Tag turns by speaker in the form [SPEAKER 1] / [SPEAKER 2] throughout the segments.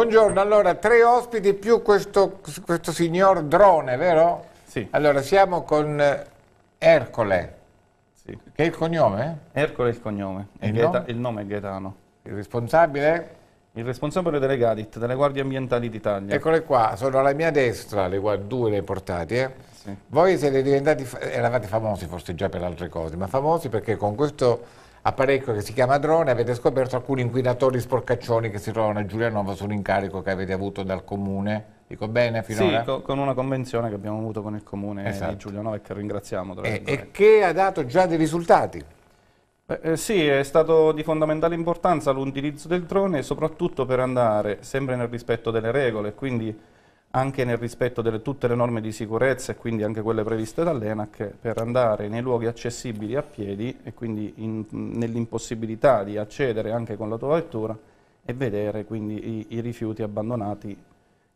[SPEAKER 1] Buongiorno, allora tre ospiti più questo, questo signor drone, vero? Sì. Allora siamo con
[SPEAKER 2] eh, Ercole, sì. che è il cognome? Ercole è il cognome, il, Gaeta, il nome è Gaetano. Il responsabile? Il responsabile delle Gadit, delle Guardie Ambientali
[SPEAKER 1] d'Italia. Eccole qua, sono alla mia destra, le due le portate. Eh. Sì. Voi siete diventati, eravate famosi forse già per altre cose, ma famosi perché con questo apparecchio che si chiama drone, avete scoperto alcuni inquinatori sporcaccioni che si trovano a Giulianova sull'incarico che avete avuto dal comune. Dico bene finora? Sì,
[SPEAKER 2] co con una convenzione che abbiamo avuto con il comune esatto. di Giulianova e che ringraziamo. E, e che ha dato già dei risultati. Eh, sì, è stato di fondamentale importanza l'utilizzo del drone, soprattutto per andare sempre nel rispetto delle regole, quindi anche nel rispetto di tutte le norme di sicurezza e quindi anche quelle previste dall'ENAC per andare nei luoghi accessibili a piedi e quindi nell'impossibilità di accedere anche con l'autovettura e vedere quindi i, i, rifiuti abbandonati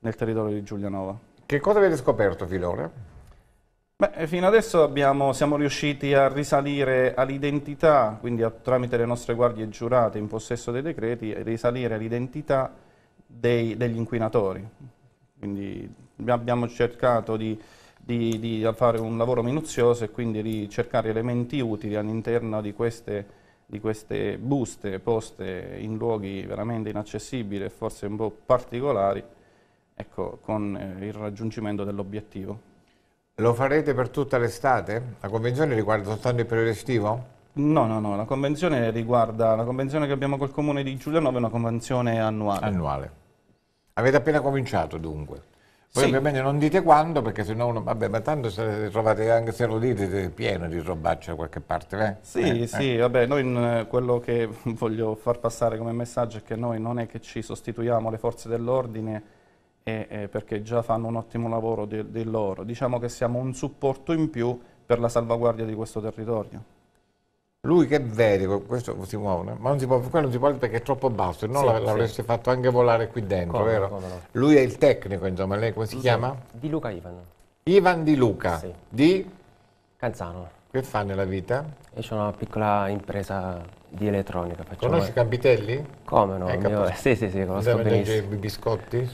[SPEAKER 2] nel territorio di Giulianova. Che cosa avete scoperto finora? Beh, eh, fino adesso abbiamo, siamo riusciti a risalire all'identità, quindi a, tramite le nostre guardie giurate in possesso dei decreti, risalire all'identità degli inquinatori quindi abbiamo cercato di, di, di fare un lavoro minuzioso e quindi di cercare elementi utili all'interno di queste di queste buste poste in luoghi veramente inaccessibili e forse un po' particolari, ecco, con eh, il raggiungimento dell'obiettivo. Lo farete per tutta l'estate? La convenzione riguarda soltanto il periodo estivo? No, no, no, la convenzione riguarda, la convenzione che abbiamo col comune di Giulianova è una convenzione annuale. Annuale. Avete appena cominciato dunque.
[SPEAKER 1] Poi sì. ovviamente non dite quando, perché sennò uno, vabbè, ma tanto se trovate anche se lo dite pieno di robaccia da qualche parte, eh? Sì,
[SPEAKER 2] eh, eh. sì, eh. vabbè, noi quello che voglio far passare come messaggio è che noi non è che ci sostituiamo le forze dell'ordine eh, perché già fanno un ottimo lavoro di, di loro, diciamo che siamo un supporto in più per la salvaguardia di questo territorio.
[SPEAKER 1] Lui che è questo si muove, ma non si può, quello non si può perché è troppo basso, se no sì, l'avreste sì. fatto anche volare qui dentro, come, vero? Come no. Lui è il tecnico, insomma, lei come si chiama?
[SPEAKER 3] Di Luca Ivan.
[SPEAKER 1] Ivan Di Luca, sì. di?
[SPEAKER 3] Canzano. Che fa nella vita? Io sono una piccola impresa di elettronica. Facciamo... Conosci Campitelli? Come no? Ecco, mio... Sì, sì, sì, conosco benissimo. i biscotti?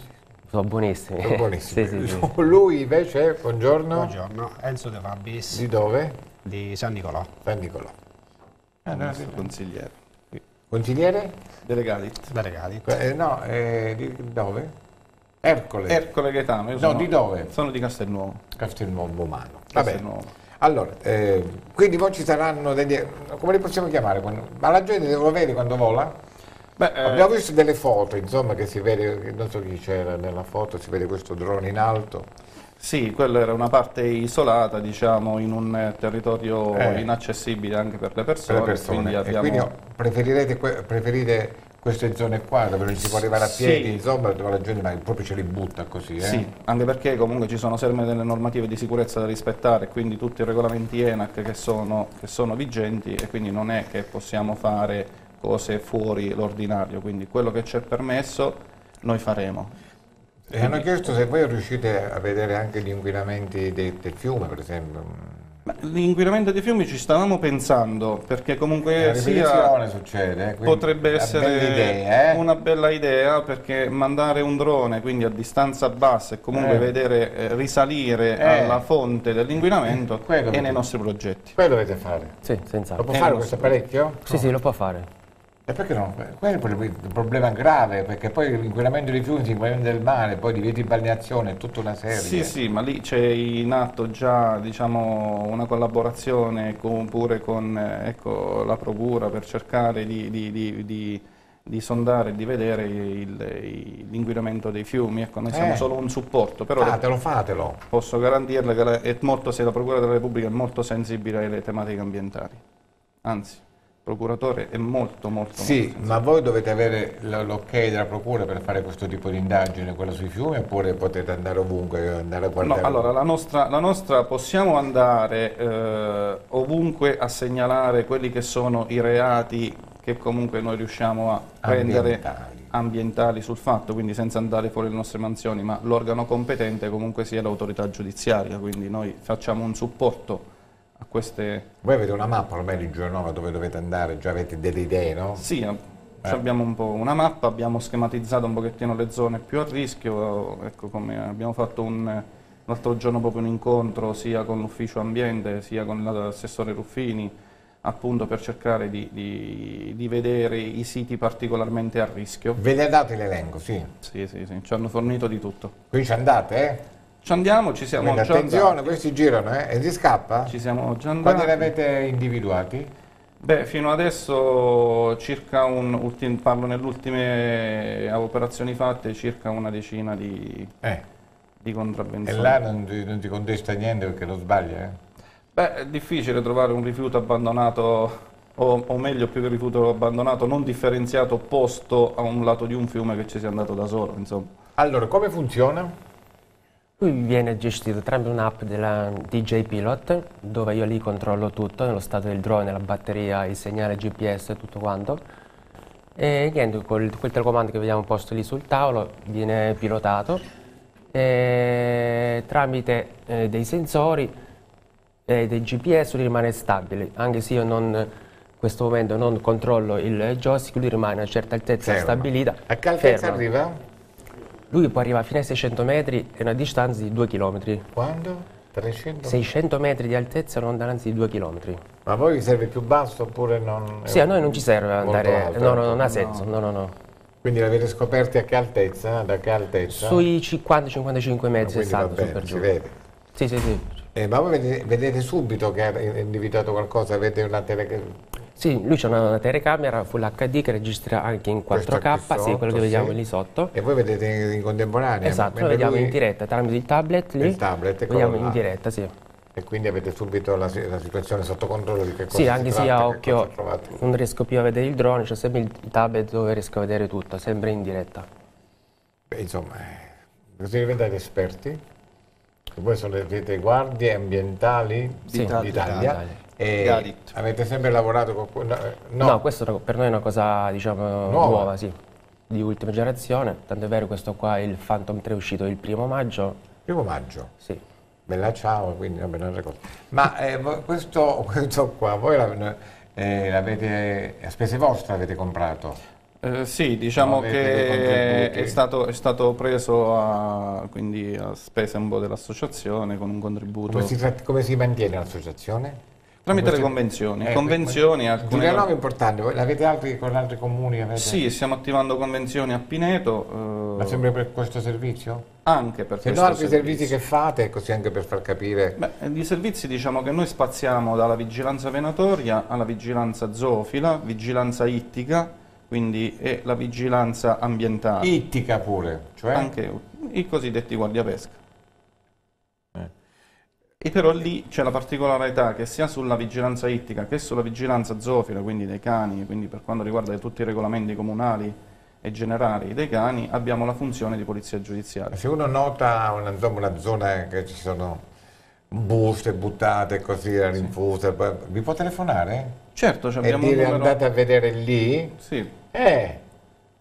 [SPEAKER 3] Sono buonissimi. Sono buonissimi. sì, sì, sì.
[SPEAKER 1] Lui invece, buongiorno. Buongiorno, Enzo De Fabis. Di dove? Di San Nicolò. San Nicolò.
[SPEAKER 3] Ah, nostro eh. consigliere.
[SPEAKER 1] Consigliere? Delegalit. Delegalit. Eh, no, eh, di dove? Ercole. Ercole Gaetano. no, sono, di dove? Sono di Castelnuovo. Castelnuovo Umano. Castelnuovo. Allora, eh, quindi poi ci saranno degli... come li possiamo chiamare? Ma la gente lo vede quando vola? Beh, eh, Abbiamo visto delle foto, insomma, che si vede, non so chi c'era nella
[SPEAKER 2] foto, si vede questo drone in alto. Sì, quella era una parte isolata, diciamo, in un eh, territorio eh. inaccessibile anche per le persone. Per le persone. Quindi, abbiamo... quindi
[SPEAKER 1] preferirete
[SPEAKER 2] que preferite queste zone qua dove non si può arrivare a piedi, sì. insomma, dove la gente proprio ce li butta così. Eh? Sì, anche perché comunque ci sono sempre delle normative di sicurezza da rispettare, quindi tutti i regolamenti ENAC che sono, che sono vigenti e quindi non è che possiamo fare cose fuori l'ordinario, quindi quello che ci è permesso noi faremo. E hanno chiesto se voi
[SPEAKER 1] riuscite a vedere anche gli
[SPEAKER 2] inquinamenti de, del fiume, per esempio. L'inquinamento dei fiumi ci stavamo pensando, perché comunque sia, succede, potrebbe essere bella idea, eh? una bella idea, perché mandare un drone, quindi a distanza bassa, e comunque eh. vedere eh, risalire eh. alla fonte dell'inquinamento
[SPEAKER 1] è eh, nei nostri
[SPEAKER 3] progetti. Quello dovete fare? Sì, senza. Lo può eh, fare questo apparecchio? Sì, no. sì, lo può fare.
[SPEAKER 1] E perché no? Quello è un problema grave, perché poi l'inquinamento dei fiumi, l'inquinamento del mare, poi di vieti balneazione, tutta una serie. Sì, sì,
[SPEAKER 2] ma lì c'è in atto già diciamo, una collaborazione con, pure con eh, ecco, la Procura per cercare di, di, di, di sondare e di vedere l'inquinamento dei fiumi. Ecco, noi eh. siamo solo un supporto. Però fatelo, fatelo. Posso garantirle che la, molto, la Procura della Repubblica è molto sensibile alle tematiche ambientali. Anzi procuratore è molto molto Sì,
[SPEAKER 1] molto ma voi dovete avere l'ok della procura per fare questo tipo di indagine, quella sui fiumi, oppure potete andare ovunque, andare a guardare? No, allora la
[SPEAKER 2] nostra, la nostra possiamo andare eh, ovunque a segnalare quelli che sono i reati che comunque noi riusciamo a prendere ambientali. ambientali sul fatto, quindi senza andare fuori le nostre mansioni, ma l'organo competente comunque sia l'autorità giudiziaria, quindi noi facciamo un supporto a queste... Voi avete una mappa
[SPEAKER 1] ormai di Giornova dove dovete andare, già avete delle idee, no? Sì, eh. eh. abbiamo
[SPEAKER 2] un po' una mappa, abbiamo schematizzato un pochettino le zone più a rischio, ecco come abbiamo fatto un, l'altro giorno proprio un incontro sia con l'ufficio ambiente sia con l'assessore Ruffini appunto per cercare di, di, di, vedere i siti particolarmente a rischio. Ve ne date l'elenco, sì? Sì, sì, sì, ci hanno fornito di tutto. Qui ci andate, eh? Ci andiamo, ci siamo Quindi, già attenzione, andati.
[SPEAKER 1] questi girano eh? e si scappa? Ci siamo già andati. Quanti ne
[SPEAKER 2] avete individuati? Beh, fino adesso circa un, ultim, parlo nelle ultime operazioni fatte, circa una decina di, eh. di contravvenzioni. E là non
[SPEAKER 1] ti, non ti, contesta niente perché lo sbaglia? Eh?
[SPEAKER 2] Beh, è difficile trovare un rifiuto abbandonato o, o, meglio più che rifiuto abbandonato, non differenziato, opposto a un lato di un fiume che ci sia andato da solo. Insomma. Allora, come
[SPEAKER 3] funziona? Lui viene gestito tramite un'app della DJ Pilot, dove io lì controllo tutto, lo stato del drone, la batteria, il segnale GPS e tutto quanto. E niente, col, quel telecomando che vediamo posto lì sul tavolo viene pilotato e tramite eh, dei sensori e dei GPS lui rimane stabile, anche se io non in questo momento non controllo il joystick, lui rimane a una certa altezza Fermo. stabilita. A che altezza Fermo. arriva? Lui può arrivare fino ai 600 metri e una distanza di 2 km.
[SPEAKER 1] Quando? 300?
[SPEAKER 3] 600 metri di altezza e una un'ondananza di 2 km. Ma poi vi serve
[SPEAKER 1] più basso oppure non... Sì, a noi non ci serve andare... Alto, no, no, ecco. non ha senso, no, no, no. no. Quindi l'avete scoperti a che altezza? Da che altezza? Sui
[SPEAKER 3] 50-55 metri, no, 60, vabbè, per giù. Si vede? Sì, sì, sì. Eh, ma voi vedete, vedete
[SPEAKER 1] subito che ha individuato qualcosa? Avete una tele
[SPEAKER 3] sì, lui c'è una, telecamera Full HD che registra anche in 4K, sotto, sì, quello che vediamo sì. lì sotto.
[SPEAKER 1] E voi vedete in, contemporanea? Esatto, lo vediamo in
[SPEAKER 3] diretta tramite il tablet lì. Il tablet, vediamo in diretta, sì.
[SPEAKER 1] E quindi avete subito la, la, situazione sotto controllo di che cosa Sì, anche se a
[SPEAKER 3] occhio non riesco più a vedere il drone, c'è cioè sempre il tablet dove riesco a vedere tutto, sempre in diretta. Beh, insomma, eh,
[SPEAKER 1] così diventate esperti? voi sono, siete guardie ambientali sì, d'Italia Galit. Avete sempre lavorato con quello? Eh, no. no,
[SPEAKER 3] questo per noi è una cosa diciamo, nuova. nuova sì, di ultima generazione. Tanto è vero questo qua, è il Phantom 3 è uscito il primo maggio.
[SPEAKER 1] Primo maggio?
[SPEAKER 3] Sì. Bella ciao, quindi una bella ricordo. Ma
[SPEAKER 1] eh, questo, questo, qua, voi eh, a spese vostre l'avete comprato?
[SPEAKER 2] Eh, sì, diciamo che è stato, è stato, preso a, quindi a spese un po' dell'associazione con un contributo. Come si, come si mantiene l'associazione? Tramite le convenzioni. Eh, convenzioni alcune... Divernova è
[SPEAKER 1] importante, l'avete altri con altri comuni? Avete... Sì,
[SPEAKER 2] stiamo attivando convenzioni a Pineto. Eh... Ma sempre
[SPEAKER 1] per questo servizio?
[SPEAKER 2] Anche per Se questo servizio. Se no altri
[SPEAKER 1] servizi che fate, così anche per far capire...
[SPEAKER 2] Beh, eh, di servizi diciamo che noi spaziamo dalla vigilanza venatoria alla vigilanza zoofila, vigilanza ittica, quindi e la vigilanza ambientale. Ittica pure, cioè? Anche i cosiddetti guardiapesca e però lì c'è la particolarità che sia sulla vigilanza ittica che sulla vigilanza zoofila, quindi dei cani, quindi per quanto riguarda tutti i regolamenti comunali e generali dei cani, abbiamo la funzione di polizia giudiziaria. Se uno nota una, una zona che ci sono buste buttate
[SPEAKER 1] così a rinfusa, sì. vi può telefonare? Certo, abbiamo e dire numero... andate a vedere lì? Sì. Eh,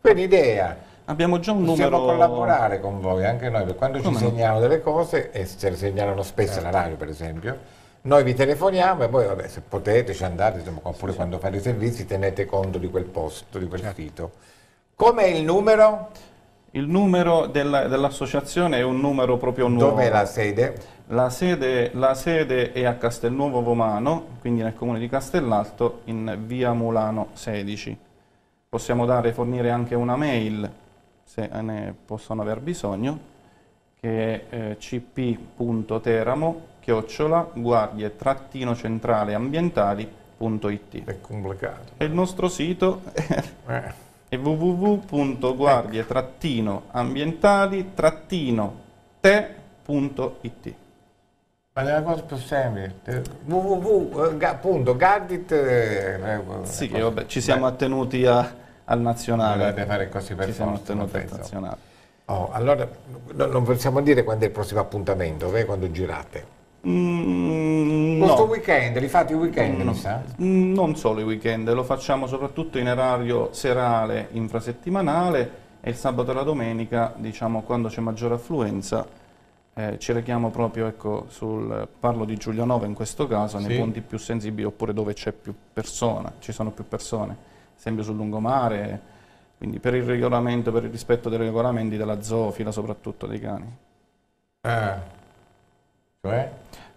[SPEAKER 1] quell'idea Abbiamo già un Possiamo numero... Possiamo collaborare con voi, anche noi, quando Come ci no? segnalano delle cose, e ce le segnalano spesso certo. alla radio per esempio, noi vi telefoniamo e voi vabbè, se potete ci andate, insomma, oppure sì, quando fate i servizi tenete conto di quel
[SPEAKER 2] posto, di quel certo. sito. Com'è il numero? Il numero dell'associazione è un numero proprio nuovo. Dov'è la sede? La sede, la sede, è a Castelnuovo Vomano, quindi nel comune di Castellalto, in via Mulano 16. Possiamo dare, e fornire anche una mail se ne possono aver bisogno, che è eh, cp.teramo, chiocciola, guardie, trattino centrale ambientali.it. È complicato. E il nostro sito è, eh. www.guardie-ambientali-te.it. Ma è una cosa più semplice,
[SPEAKER 1] www.gadget... Eh, eh, eh, sì,
[SPEAKER 2] vabbè, ci siamo Beh. attenuti a al nazionale. Dovete fare così per Ci siamo al nazionale. Oh,
[SPEAKER 1] allora no, non possiamo dire quando è il prossimo appuntamento, eh, quando girate. Mm, Questo no.
[SPEAKER 2] weekend, li fate i weekend? Mm, mm, non solo i weekend, lo facciamo soprattutto in erario serale, infrasettimanale e il sabato e la domenica, diciamo quando c'è maggiore affluenza, eh, ci rechiamo proprio ecco, sul, parlo di Giulianova in questo caso, sì. nei punti più sensibili oppure dove c'è più persona, ci sono più persone sempre sul lungomare, quindi per il regolamento, per il rispetto dei regolamenti della zoofila soprattutto dei cani. Ah. Cioè?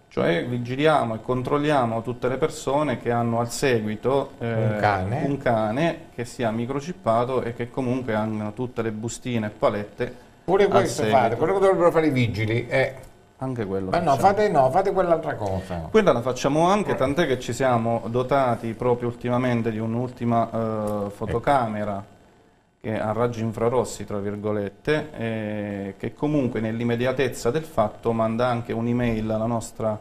[SPEAKER 2] Cioè vigiliamo e controlliamo tutte le persone che hanno al seguito eh, un, cane. un, cane. che sia microchippato e che comunque hanno tutte le bustine e palette. Pure questo fate, quello che dovrebbero fare i vigili è eh. Anche quello. Ma no,
[SPEAKER 1] fate, no, fate quell'altra cosa.
[SPEAKER 2] Quella la facciamo anche, tant'è che ci siamo dotati proprio ultimamente di un'ultima eh, fotocamera che ha raggi infrarossi, tra virgolette, eh, che comunque nell'immediatezza del fatto manda anche un'email alla nostra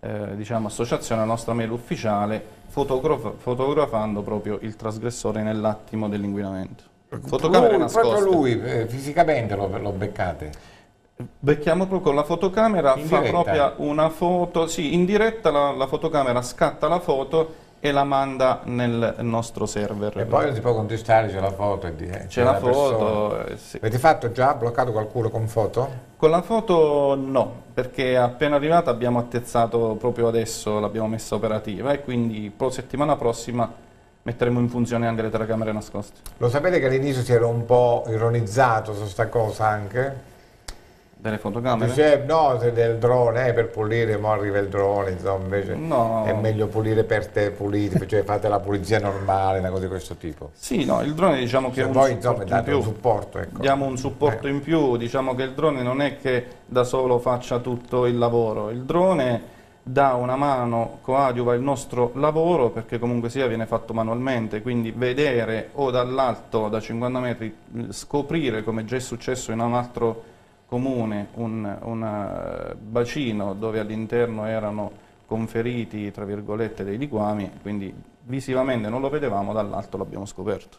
[SPEAKER 2] eh, diciamo, associazione, alla nostra mail ufficiale, fotogra fotografando proprio il trasgressore nell'attimo dell'inquinamento. Fotocamere lui, nascoste. Proprio lui, eh, fisicamente lo, lo beccate? Becchiamo proprio la fotocamera, in fa proprio una foto, sì, in diretta la, la, fotocamera scatta la foto e la manda nel nostro server. E poi si può contestare, c'è la foto. Eh, c'è la, foto, eh, sì. Avete
[SPEAKER 1] fatto già, bloccato qualcuno con
[SPEAKER 2] foto? Con la foto no, perché appena arrivata abbiamo attezzato proprio adesso, l'abbiamo messa operativa e quindi settimana prossima metteremo in funzione anche le telecamere nascoste.
[SPEAKER 1] Lo sapete che all'inizio si era un po' ironizzato su sta cosa anche?
[SPEAKER 2] Delle fotocamere? Dice,
[SPEAKER 1] no, del drone, eh, per pulire, ma arriva il drone, insomma, invece no. è meglio pulire per te, pulite, cioè fate la pulizia normale, una cosa di questo tipo. Sì, no, il drone diciamo che cioè, voi, insomma, date in un supporto, ecco.
[SPEAKER 2] Diamo un supporto eh. in più, diciamo che il drone non è che da solo faccia tutto il lavoro, il drone dà una mano, coadiuva il nostro lavoro perché comunque sia viene fatto manualmente, quindi vedere o dall'alto, da 50 metri, scoprire come già è successo in un altro comune un, un eh, bacino dove all'interno erano conferiti tra virgolette dei liquami, quindi visivamente non lo vedevamo, dall'alto l'abbiamo scoperto.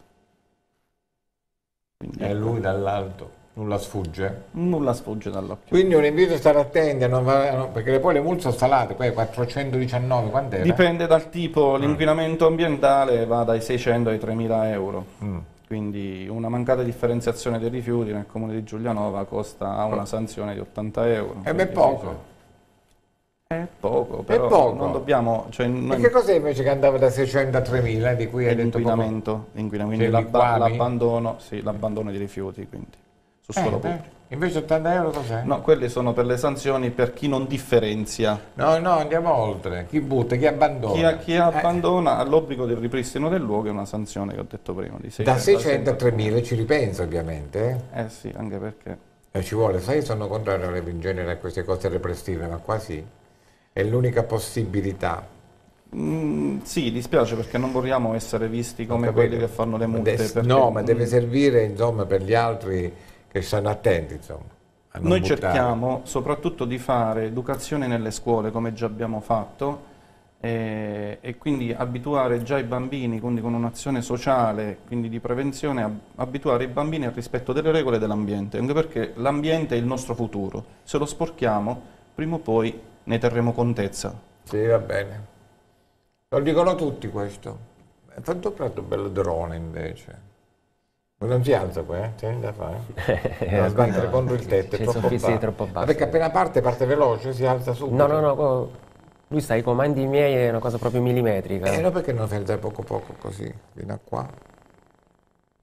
[SPEAKER 2] Quindi, e lui dall'alto nulla sfugge? Nulla sfugge dall'occhio.
[SPEAKER 1] Quindi un invito a stare attenti, va, perché poi le mule sono salate, poi 419 quant'era? Dipende
[SPEAKER 2] dal tipo, l'inquinamento ambientale va dai 600 ai 3000 euro. Mm quindi una mancata differenziazione dei rifiuti nel comune di Giulianova costa una oh. sanzione di 80 euro. E eh, ben eh, poco.
[SPEAKER 4] È poco, però è poco. non
[SPEAKER 2] dobbiamo... Cioè, noi... E che cos'è invece che andava da 600 a 3000 di cui hai detto L'inquinamento, cioè, quindi l'abbandono sì, dei rifiuti quindi, su eh, suolo eh. pubblico.
[SPEAKER 1] Eh. Invece 80 euro cos'è?
[SPEAKER 2] No, quelli sono per le sanzioni per chi non differenzia. No, no, andiamo oltre. Chi butta, chi abbandona. Chi, chi eh. abbandona ha eh. l'obbligo del ripristino del luogo è una sanzione che ho detto prima. Di 600, da 600 a 3.000
[SPEAKER 1] ci ripensa ovviamente.
[SPEAKER 2] Eh. eh sì, anche perché... Eh, ci vuole, sai,
[SPEAKER 1] sono contrario in genere a queste cose repressive, ma quasi È l'unica possibilità. Mm, sì, dispiace perché non vogliamo essere visti come quelli che fanno le multe. Des- perché... No, ma deve mm. servire insomma per gli altri che sono attenti, insomma. Noi buttare.
[SPEAKER 2] cerchiamo soprattutto di fare educazione nelle scuole, come già abbiamo fatto, e, e quindi abituare già i bambini, quindi con un'azione sociale, quindi di prevenzione, ab abituare i bambini al rispetto delle regole dell'ambiente, anche perché l'ambiente è il nostro futuro. Se lo sporchiamo, prima o poi ne terremo contezza.
[SPEAKER 1] Sì, va bene. Lo dicono
[SPEAKER 2] tutti questo. È tanto
[SPEAKER 1] un bello drone invece non si alza qua, eh? c'è da fare. No, sbattere contro il tetto, è troppo basso. troppo basso. Perché appena parte, parte veloce, si alza su. No, no,
[SPEAKER 3] no, lui sta ai comandi miei, è una cosa proprio millimetrica. Eh, no, perché non fai alzare poco poco così, fino a qua?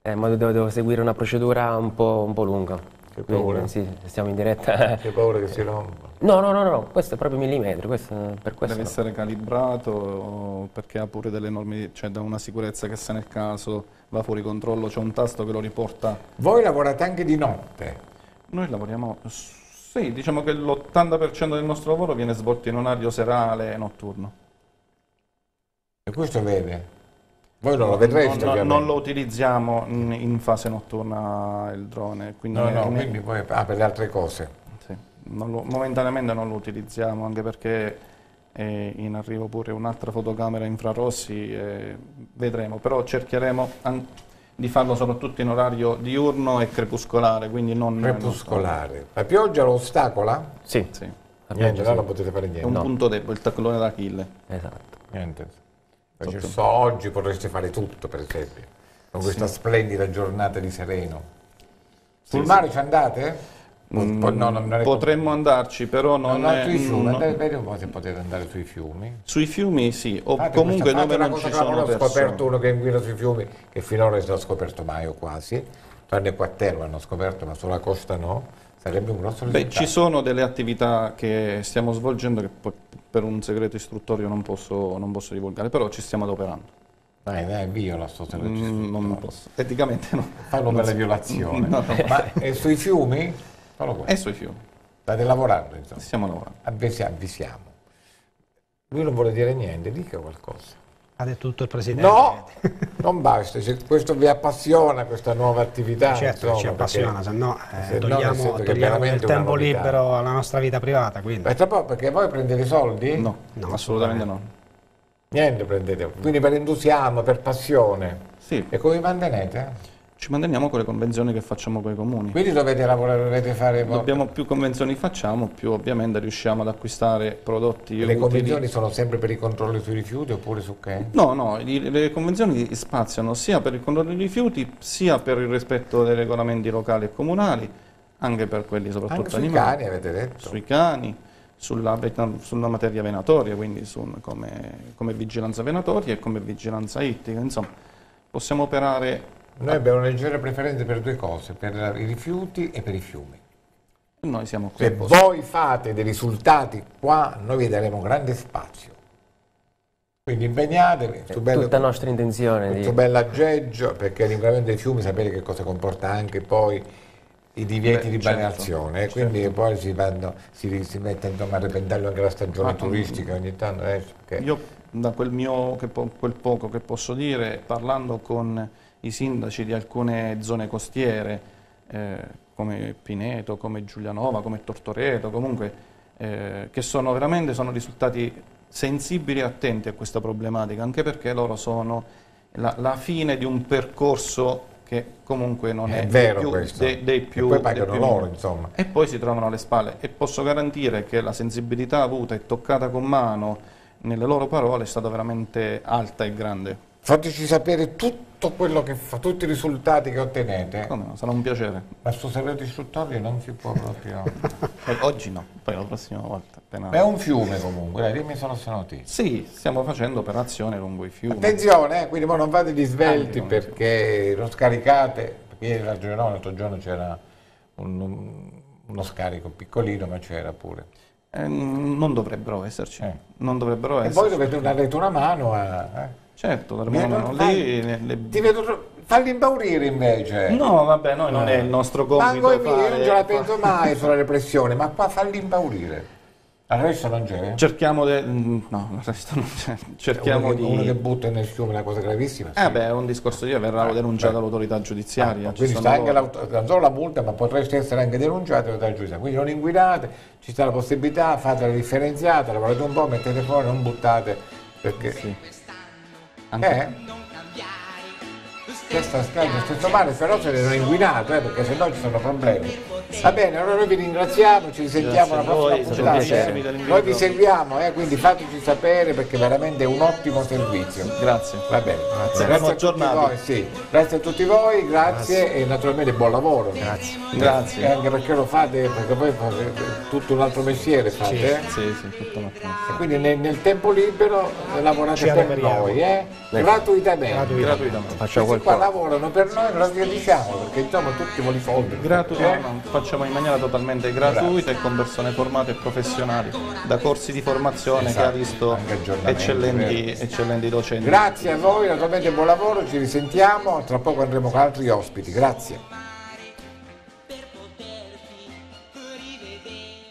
[SPEAKER 3] Eh, ma devo, devo seguire una procedura un po', un po lunga. Che paura. Sì, stiamo in diretta.
[SPEAKER 1] Che paura che si rompa.
[SPEAKER 3] No, no, no, no, questo è proprio millimetri, questo, per questo Deve no. essere
[SPEAKER 2] calibrato perché ha pure delle norme, cioè da una sicurezza che se nel caso va fuori controllo, c'è un tasto che lo riporta. Voi lavorate anche di notte? Noi lavoriamo, sì, diciamo che l'80% del nostro lavoro viene svolto in un orario serale e notturno. E questo vede? Voi non lo vedrete? No, no, non lo utilizziamo in, fase notturna il drone. Quindi no, no, quindi poi ah, per le altre cose. Sì, non lo, momentaneamente non lo utilizziamo, anche perché è in arrivo pure un'altra fotocamera infrarossi, eh, vedremo, però cercheremo di farlo soprattutto in orario diurno e crepuscolare, quindi non... Crepuscolare. La pioggia lo ostacola? Sì. sì. La pioggia, niente, sì. non potete fare niente. È un punto debole, il taclone d'Achille. Esatto. Niente. Invece tutto.
[SPEAKER 1] oggi potreste fare tutto, per esempio, con questa sì. splendida giornata di sereno. Sul sì, mare sì. ci andate?
[SPEAKER 4] Mm, po
[SPEAKER 2] no, non, non potremmo andarci, però non, non è... Sui fiumi, mm, andate,
[SPEAKER 1] vedi un po' se potete andare sui fiumi.
[SPEAKER 2] Sui fiumi sì, o Fate comunque dove non ci sono persone. Ho scoperto
[SPEAKER 1] uno che guida sui fiumi, che finora non ho scoperto mai o quasi, tranne qua a Terma hanno scoperto, ma sulla costa no Sarebbe un grosso risultato. Beh, ci
[SPEAKER 2] sono delle attività che stiamo svolgendo che per un segreto istruttorio non posso, non posso divulgare, però ci stiamo adoperando.
[SPEAKER 1] Dai, dai, viola sto mm, segreto Non posso. Eticamente no. Fallo delle per so. No, no. Ma
[SPEAKER 2] è sui fiumi? È sui
[SPEAKER 1] fiumi. State lavorando, insomma. Stiamo lavorando. Avvisiamo. Lui non vuole dire niente, dica qualcosa
[SPEAKER 2] detto tutto il Presidente. No,
[SPEAKER 1] non basta, se questo vi appassiona questa nuova attività. Certo, insomma, ci appassiona, se no eh, se togliamo, no, togliamo il tempo libero
[SPEAKER 3] alla nostra vita privata. Quindi.
[SPEAKER 1] Aspetta po', perché voi prendete soldi? No, no assolutamente no. Niente prendete, quindi per entusiasmo, per passione. Sì. E come
[SPEAKER 2] vi mantenete? ci manteniamo con le convenzioni che facciamo con i comuni. Quindi dovete
[SPEAKER 1] lavorare, dovete fare... Dobbiamo,
[SPEAKER 2] più convenzioni facciamo, più ovviamente riusciamo ad acquistare prodotti Le utili. convenzioni sono
[SPEAKER 1] sempre per i controlli sui rifiuti oppure su che?
[SPEAKER 2] No, no, le convenzioni spaziano sia per il controllo dei rifiuti, sia per il rispetto dei regolamenti locali e comunali, anche per quelli soprattutto anche sui animali. sui cani avete detto. Sui cani. Sulla, sulla, materia venatoria, quindi su, come, come, vigilanza venatoria e come vigilanza ittica. Insomma, possiamo operare noi abbiamo una leggera preferenza per due cose, per i rifiuti e per i fiumi. Noi siamo qui. Se voi
[SPEAKER 1] fate dei risultati qua, noi vi daremo grande spazio. Quindi impegnatevi. È bello, tutta nostra intenzione. Questo di... bell'aggeggio, perché l'inquinamento dei fiumi sapete che cosa comporta anche poi i divieti Beh, di certo. balneazione, certo, quindi certo. poi si, vanno, si, si mette a repentaglio anche la
[SPEAKER 2] stagione Ma, turistica ogni tanto. Eh, io da quel, mio, po quel poco che posso dire, parlando con i sindaci di alcune zone costiere, eh, come Pineto, come Giulianova, come Tortoreto, comunque, eh, che sono veramente sono risultati sensibili e attenti a questa problematica, anche perché loro sono la, la fine di un percorso che comunque non è, è vero più, dei, dei, più... E poi pagano più loro, insomma. E poi si trovano alle spalle. E posso garantire che la sensibilità avuta e toccata con mano nelle loro parole è stata veramente alta e grande. Fateci sapere tutto quello che fa, tutti i risultati che ottenete. Come no, sarà un piacere.
[SPEAKER 1] Ma il suo segreto istruttorio non si può proprio...
[SPEAKER 2] Eh, oggi no, poi la prossima volta. Appena... Beh, è un fiume comunque, dai, dimmi
[SPEAKER 1] solo se noti.
[SPEAKER 2] Sì, stiamo facendo operazione lungo i fiumi. Attenzione,
[SPEAKER 1] eh, quindi non fate gli svelti
[SPEAKER 2] Anche perché
[SPEAKER 1] lo scaricate. Ieri ragionavo, l'altro giorno c'era un, un, uno scarico
[SPEAKER 2] piccolino, ma c'era pure. Eh, non dovrebbero esserci. Eh. Non dovrebbero e esserci. E voi dovete darete
[SPEAKER 1] una mano a... Eh?
[SPEAKER 2] Certo, Carmona, lì... Le, le... Ti vedo falli impaurire invece. No, vabbè, noi non è il nostro compito. Ma fare... io
[SPEAKER 3] non ce la penso mai sulla
[SPEAKER 1] repressione, ma qua falli impaurire. Arresto non
[SPEAKER 2] c'è? Cerchiamo de... Mm, no, l'arresto non c'è. Cerchiamo uno di... Uno che butta nel fiume è una cosa gravissima. Sì. Eh beh, è un discorso io, verrà eh, denunciato denunciata
[SPEAKER 1] eh. l'autorità giudiziaria. Ah, quindi sta anche non solo la multa, ma potreste essere anche denunciato all'autorità giudiziaria. Quindi non inguidate, ci sta la possibilità, fate la differenziata, lavorate un po', mettete fuori, non buttate,
[SPEAKER 2] perché... Sì. 哎。
[SPEAKER 1] questa spiaggia, questo male, però se l'era inguinato eh, perché sennò ci sono problemi. Va bene, allora noi vi ringraziamo, ci risentiamo la prossima puntata. Noi vi seguiamo, eh, quindi fateci sapere perché veramente è un ottimo servizio.
[SPEAKER 2] Grazie. Va bene, grazie, grazie a tutti
[SPEAKER 1] voi, sì. grazie a tutti voi, grazie, grazie. e naturalmente buon lavoro. Grazie. Eh, grazie. E eh, anche perché lo fate, perché voi fate eh, tutto un altro mestiere fate. Sì, eh?
[SPEAKER 2] sì, sì, tutto un altro
[SPEAKER 1] mestiere. Quindi nel, nel tempo libero lavorate ci per noi, eh? gratuitamente. gratuitamente. gratuitamente.
[SPEAKER 2] Facciamo qualcosa
[SPEAKER 1] lavorano per noi non li
[SPEAKER 2] diciamo perché insomma tutti vuole soldi. Gratuito, eh? facciamo in maniera totalmente gratuita e con persone formate e professionali, da corsi di formazione esatto, che ha esatto. visto eccellenti, eccellenti, docenti. Grazie a
[SPEAKER 1] voi, naturalmente buon lavoro, ci risentiamo, tra poco andremo con altri ospiti, grazie.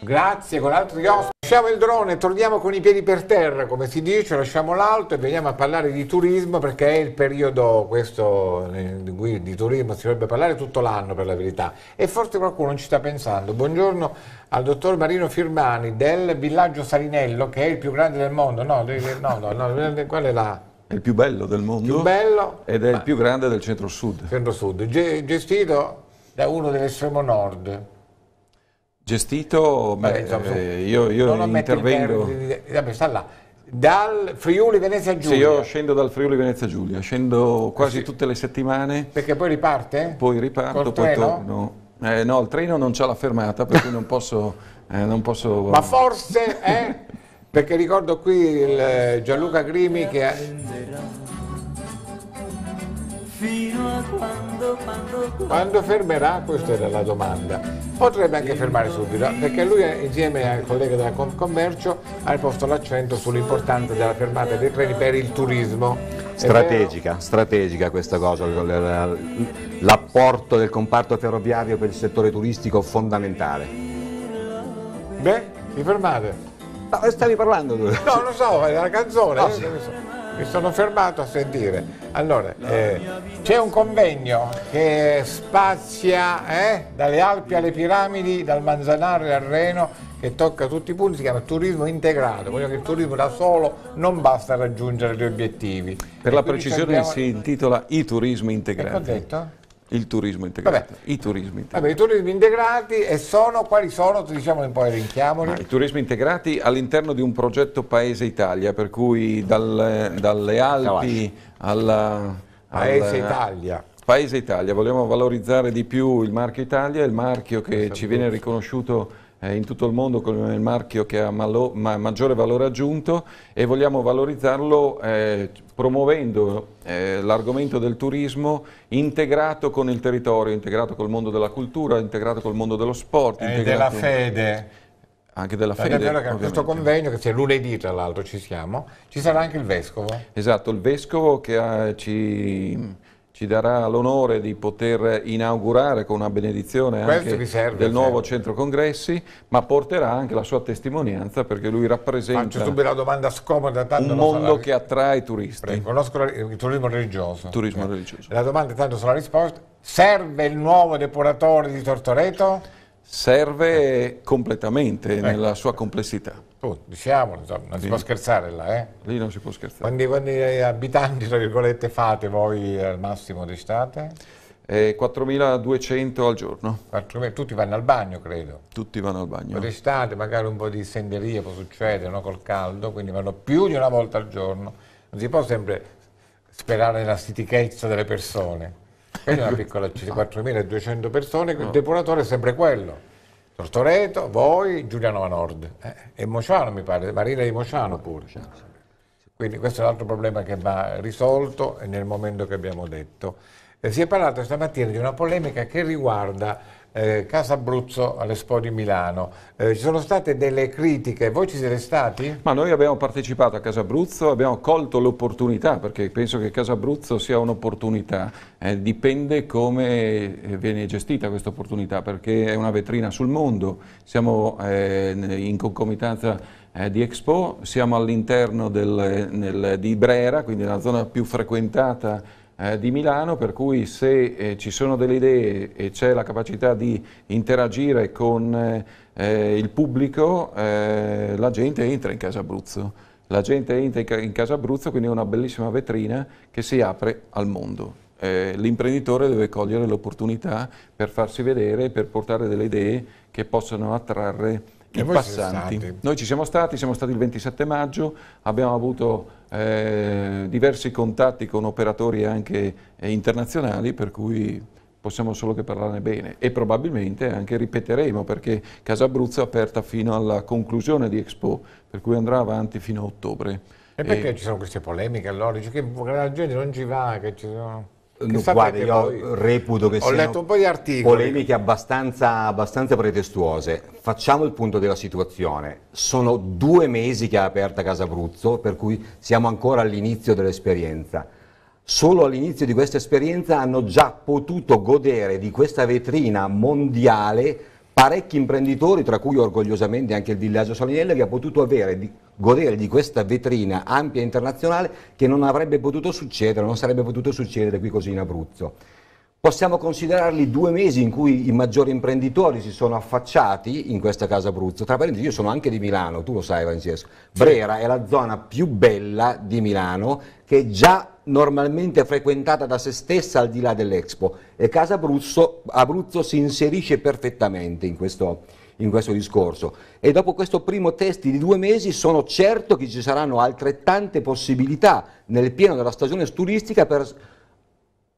[SPEAKER 1] Grazie con altri ospiti. Lasciamo il drone, torniamo con i piedi per terra, come si dice, lasciamo l'alto e veniamo a parlare di turismo perché è il periodo questo, eh, di cui di turismo si dovrebbe parlare tutto l'anno per la verità e forse qualcuno ci sta pensando. Buongiorno al dottor Marino Firmani del villaggio Salinello che è il più grande del mondo, no, no, no, no qual è la...
[SPEAKER 4] È il più bello del mondo più bello, ed è il più grande del centro-sud.
[SPEAKER 1] Centro-sud, gestito da uno dell'estremo nord.
[SPEAKER 4] Gestito, beh, insomma, eh, io, io intervengo.
[SPEAKER 1] Per, Dal Friuli Venezia Giulia? Sì, io
[SPEAKER 4] scendo dal Friuli Venezia Giulia, scendo quasi sì. tutte le settimane. Perché poi
[SPEAKER 1] riparte?
[SPEAKER 4] Poi riparto, Col poi treno? torno. Eh, no, il treno non c'ha la fermata, per cui non posso... Eh, non posso... Ma
[SPEAKER 1] forse, eh?
[SPEAKER 4] perché ricordo qui il eh,
[SPEAKER 1] Gianluca Grimi che... Ha...
[SPEAKER 3] Fino a
[SPEAKER 5] quando, quando,
[SPEAKER 1] quando fermerà? Questa era la domanda. Potrebbe anche fermare subito, perché lui insieme al collega della Commercio, ha posto l'accento sull'importanza della fermata dei treni per il turismo. Strategica,
[SPEAKER 5] strategica questa cosa, l'apporto del comparto ferroviario per il settore turistico fondamentale.
[SPEAKER 1] Beh, vi fermate? No, stavi parlando tu. No, lo so, è la canzone. No, eh, sì mi sono fermato a sentire. Allora, eh, c'è un convegno che spazia eh, dalle Alpi alle piramidi, dal Manzanare al Reno, che tocca tutti i punti, si chiama turismo integrato, voglio che il turismo da solo non
[SPEAKER 4] basta raggiungere gli obiettivi. Per e la precisione abbiamo... si intitola I turismi integrati. Ecco detto? Il turismo integrato. Vabbè. I turismi integrati.
[SPEAKER 1] Vabbè, I turismi integrati e sono, quali sono? Diciamoli un po', elenchiamoli. Ah,
[SPEAKER 4] I turismi integrati all'interno di un progetto Paese Italia, per cui dal, dalle Alpi alla... Paese alla, Italia. Paese Italia, vogliamo valorizzare di più il marchio Italia, il marchio che Questa ci viene riconosciuto eh, in tutto il mondo con il marchio che ha malo, ma, maggiore valore aggiunto e vogliamo valorizzarlo eh, promuovendo eh, l'argomento del turismo integrato con il territorio, integrato col mondo della cultura, integrato col mondo dello sport. E eh, della fede anche della fede. È vero che ovviamente. questo convegno, che c'è lunedì tra l'altro, ci
[SPEAKER 1] siamo, ci sarà anche il Vescovo.
[SPEAKER 4] Esatto, il Vescovo che ha, ci ci darà l'onore di poter inaugurare con una benedizione anche serve, del nuovo serve. centro congressi, ma porterà anche la sua testimonianza perché lui rappresenta subito
[SPEAKER 1] la domanda scomoda, tanto un mondo sarà...
[SPEAKER 4] che attrae turisti. Prego, conosco il turismo religioso. Turismo eh. religioso.
[SPEAKER 1] La domanda tanto sarà risposta. Serve il nuovo depuratore di Tortoreto?
[SPEAKER 4] Serve eh. completamente eh. nella sua complessità.
[SPEAKER 1] Oh, diciamo, non lì, si può scherzare là, eh?
[SPEAKER 4] Lì non si può scherzare.
[SPEAKER 1] Quanti, quanti eh, abitanti, tra virgolette, fate voi al massimo d'estate? Eh, 4.200 al giorno. 4, tutti vanno al bagno, credo. Tutti vanno al bagno. D'estate magari un po' di senderie può succedere, no? Col caldo, quindi vanno più di una volta al giorno. Non si può sempre sperare nella stitichezza delle persone. Quindi una piccola città, ah. 4.200 persone, no. il depuratore è sempre quello. Tortoreto, voi, Giulianova Nord eh, e Mociano mi pare, Marina di Mociano pure. Quindi questo è un altro problema che va risolto nel momento che abbiamo detto. Eh, si è parlato stamattina di una polemica che riguarda eh, Casa Abruzzo all'Expo di Milano. Eh, ci sono state delle critiche, voi ci siete stati?
[SPEAKER 4] Ma noi abbiamo partecipato a Casa Abruzzo, abbiamo colto l'opportunità, perché penso che Casa Abruzzo sia un'opportunità, eh, dipende come eh, viene gestita questa opportunità, perché è una vetrina sul mondo, siamo eh, in concomitanza eh, di Expo, siamo all'interno di Brera, quindi la zona più frequentata eh, di Milano, per cui se eh, ci sono delle idee e c'è la capacità di interagire con eh, eh, il pubblico, eh, la gente entra in Casa Abruzzo. La gente entra in, ca Casa Abruzzo, quindi è una bellissima vetrina che si apre al mondo. L'imprenditore deve cogliere l'opportunità per farsi vedere, per portare delle idee che possano attrarre i passanti. Noi ci siamo stati, siamo stati il 27 maggio, abbiamo avuto eh, diversi contatti con operatori anche eh, internazionali per cui possiamo solo che parlarne bene e probabilmente anche ripeteremo perché Casa Abruzzo è aperta fino alla conclusione di Expo, per cui andrà avanti fino a ottobre. E perché e... ci
[SPEAKER 5] sono queste polemiche
[SPEAKER 1] allora? Dice che la gente non ci va, che ci sono... No, guarda, io poi, reputo che ho siano letto un po di articoli.
[SPEAKER 5] polemiche abbastanza, abbastanza pretestuose. Facciamo il punto della situazione. Sono due mesi che ha aperta Casa Abruzzo, per cui siamo ancora all'inizio dell'esperienza. Solo all'inizio di questa esperienza hanno già potuto godere di questa vetrina mondiale parecchi imprenditori, tra cui orgogliosamente anche il villaggio Salinello, che ha potuto avere, di, godere di questa vetrina ampia internazionale che non avrebbe potuto succedere, non sarebbe potuto succedere qui così in Abruzzo. Possiamo considerarli due mesi in cui i maggiori imprenditori si sono affacciati in questa casa Abruzzo. Tra parentesi, io sono anche di Milano, tu lo sai Francesco. Brera è la zona più bella di Milano che è già normalmente frequentata da se stessa al di là dell'Expo e Casa Abruzzo, Abruzzo si inserisce perfettamente in questo, in questo, discorso e dopo questo primo test di due mesi sono certo che ci saranno altrettante possibilità nel pieno della stagione turistica per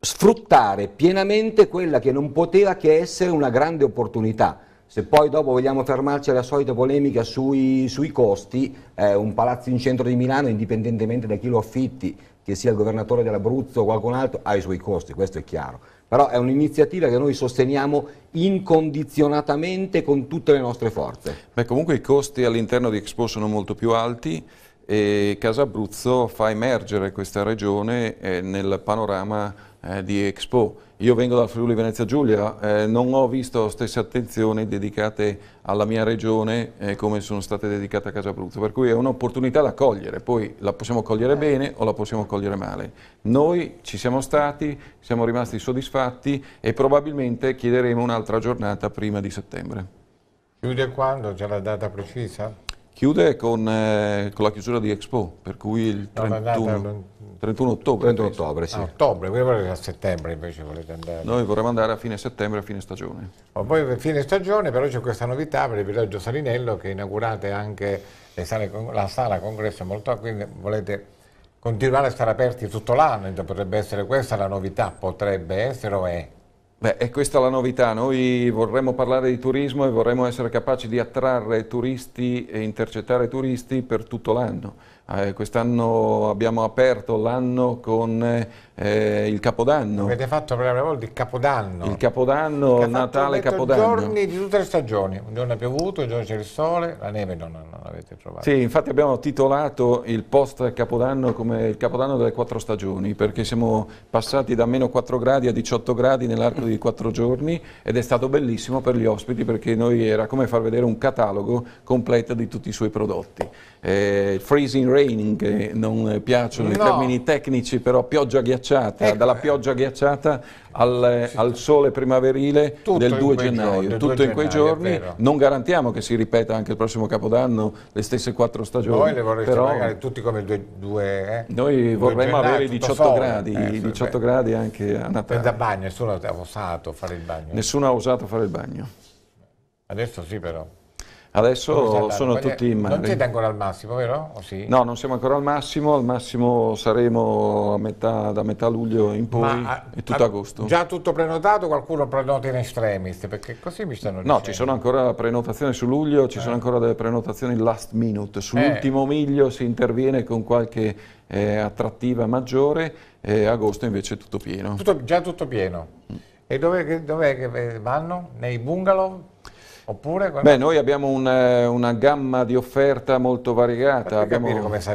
[SPEAKER 5] sfruttare pienamente quella che non poteva che essere una grande opportunità. Se poi dopo vogliamo fermarci alla solita polemica sui, sui costi, eh, un palazzo in centro di Milano, indipendentemente da chi lo affitti, che sia il governatore dell'Abruzzo o qualcun altro, ha i suoi costi, questo è chiaro. Però è un'iniziativa che noi sosteniamo incondizionatamente con tutte le nostre
[SPEAKER 4] forze. Beh, comunque i costi all'interno di Expo sono molto più alti e Casa Abruzzo fa emergere questa regione eh, nel panorama eh, di Expo. Io vengo dal Friuli Venezia Giulia, eh, non ho visto stesse attenzioni dedicate alla mia regione eh, come sono state dedicate a Casa Abruzzo, per cui è un'opportunità da cogliere, poi la possiamo cogliere certo. bene o la possiamo cogliere male. Noi ci siamo stati, siamo rimasti soddisfatti e probabilmente chiederemo un'altra giornata prima di settembre.
[SPEAKER 1] Chiude quando? C'è la data precisa?
[SPEAKER 4] Chiude con, eh, con la chiusura di Expo, per cui il 31, no, 31 ottobre. 31 ottobre, sì. Ah, ottobre,
[SPEAKER 1] voi volete a settembre invece volete andare. Noi
[SPEAKER 4] vorremmo andare a fine settembre, a fine stagione.
[SPEAKER 1] Oh, poi a fine stagione però c'è questa novità per il villaggio Salinello che inaugurate anche sale, la sala congresso molto, quindi volete continuare a stare aperti tutto l'anno, potrebbe essere questa la novità, potrebbe essere o
[SPEAKER 4] è? Beh, è questa la novità, noi vorremmo parlare di turismo e vorremmo essere capaci di attrarre turisti e intercettare turisti per tutto l'anno. Eh, quest'anno abbiamo aperto l'anno con eh, il Capodanno.
[SPEAKER 1] Avete fatto per la prima volta il Capodanno.
[SPEAKER 4] Il Capodanno, il Natale, Capodanno. I giorni di tutte le stagioni.
[SPEAKER 1] Un giorno è piovuto, un giorno c'è il sole, la neve non, non l'avete
[SPEAKER 4] trovata. Sì, infatti abbiamo titolato il post Capodanno come il Capodanno delle quattro stagioni, perché siamo passati da meno 4 gradi a 18 gradi nell'arco di quattro giorni ed è stato bellissimo per gli ospiti perché noi era come far vedere un catalogo completo di tutti i suoi prodotti. Eh, freezing rain, che non piacciono no. i termini tecnici, però pioggia ghiacciata, ecco, dalla pioggia ghiacciata al, sì, al sole primaverile del 2 gennaio, giorni, tutto 2 in gennaio, quei giorni, non garantiamo che si ripeta anche il prossimo capodanno le stesse quattro stagioni. Noi le vorreste però, magari
[SPEAKER 1] tutti come due... due eh? Noi vorremmo gennaio, avere 18 gradi, eh, 18
[SPEAKER 4] beh. gradi anche a Natale. Da
[SPEAKER 1] bagno, nessuno ha osato fare il bagno.
[SPEAKER 4] Nessuno ha osato fare il bagno.
[SPEAKER 1] Adesso sì però.
[SPEAKER 4] Adesso sono tutti in mare. Non siete
[SPEAKER 1] ancora al massimo, vero? Sì? No,
[SPEAKER 4] non siamo ancora al massimo, al massimo saremo metà, da metà luglio in poi Ma, e tutto a, agosto. Già
[SPEAKER 1] tutto prenotato, qualcuno prenota in extremis, perché così mi stanno dicendo. No, ci sono
[SPEAKER 4] ancora prenotazioni su luglio, ci eh. sono ancora delle prenotazioni last minute, sull'ultimo eh. miglio si interviene con qualche eh, attrattiva maggiore, e eh, agosto invece è tutto pieno.
[SPEAKER 1] Tutto, già tutto
[SPEAKER 4] pieno. Mm.
[SPEAKER 1] E dov'è dov che vanno? Nei bungalow? Oppure, quando... Beh, noi
[SPEAKER 4] abbiamo una, eh, una, gamma di offerta molto variegata. Abbiamo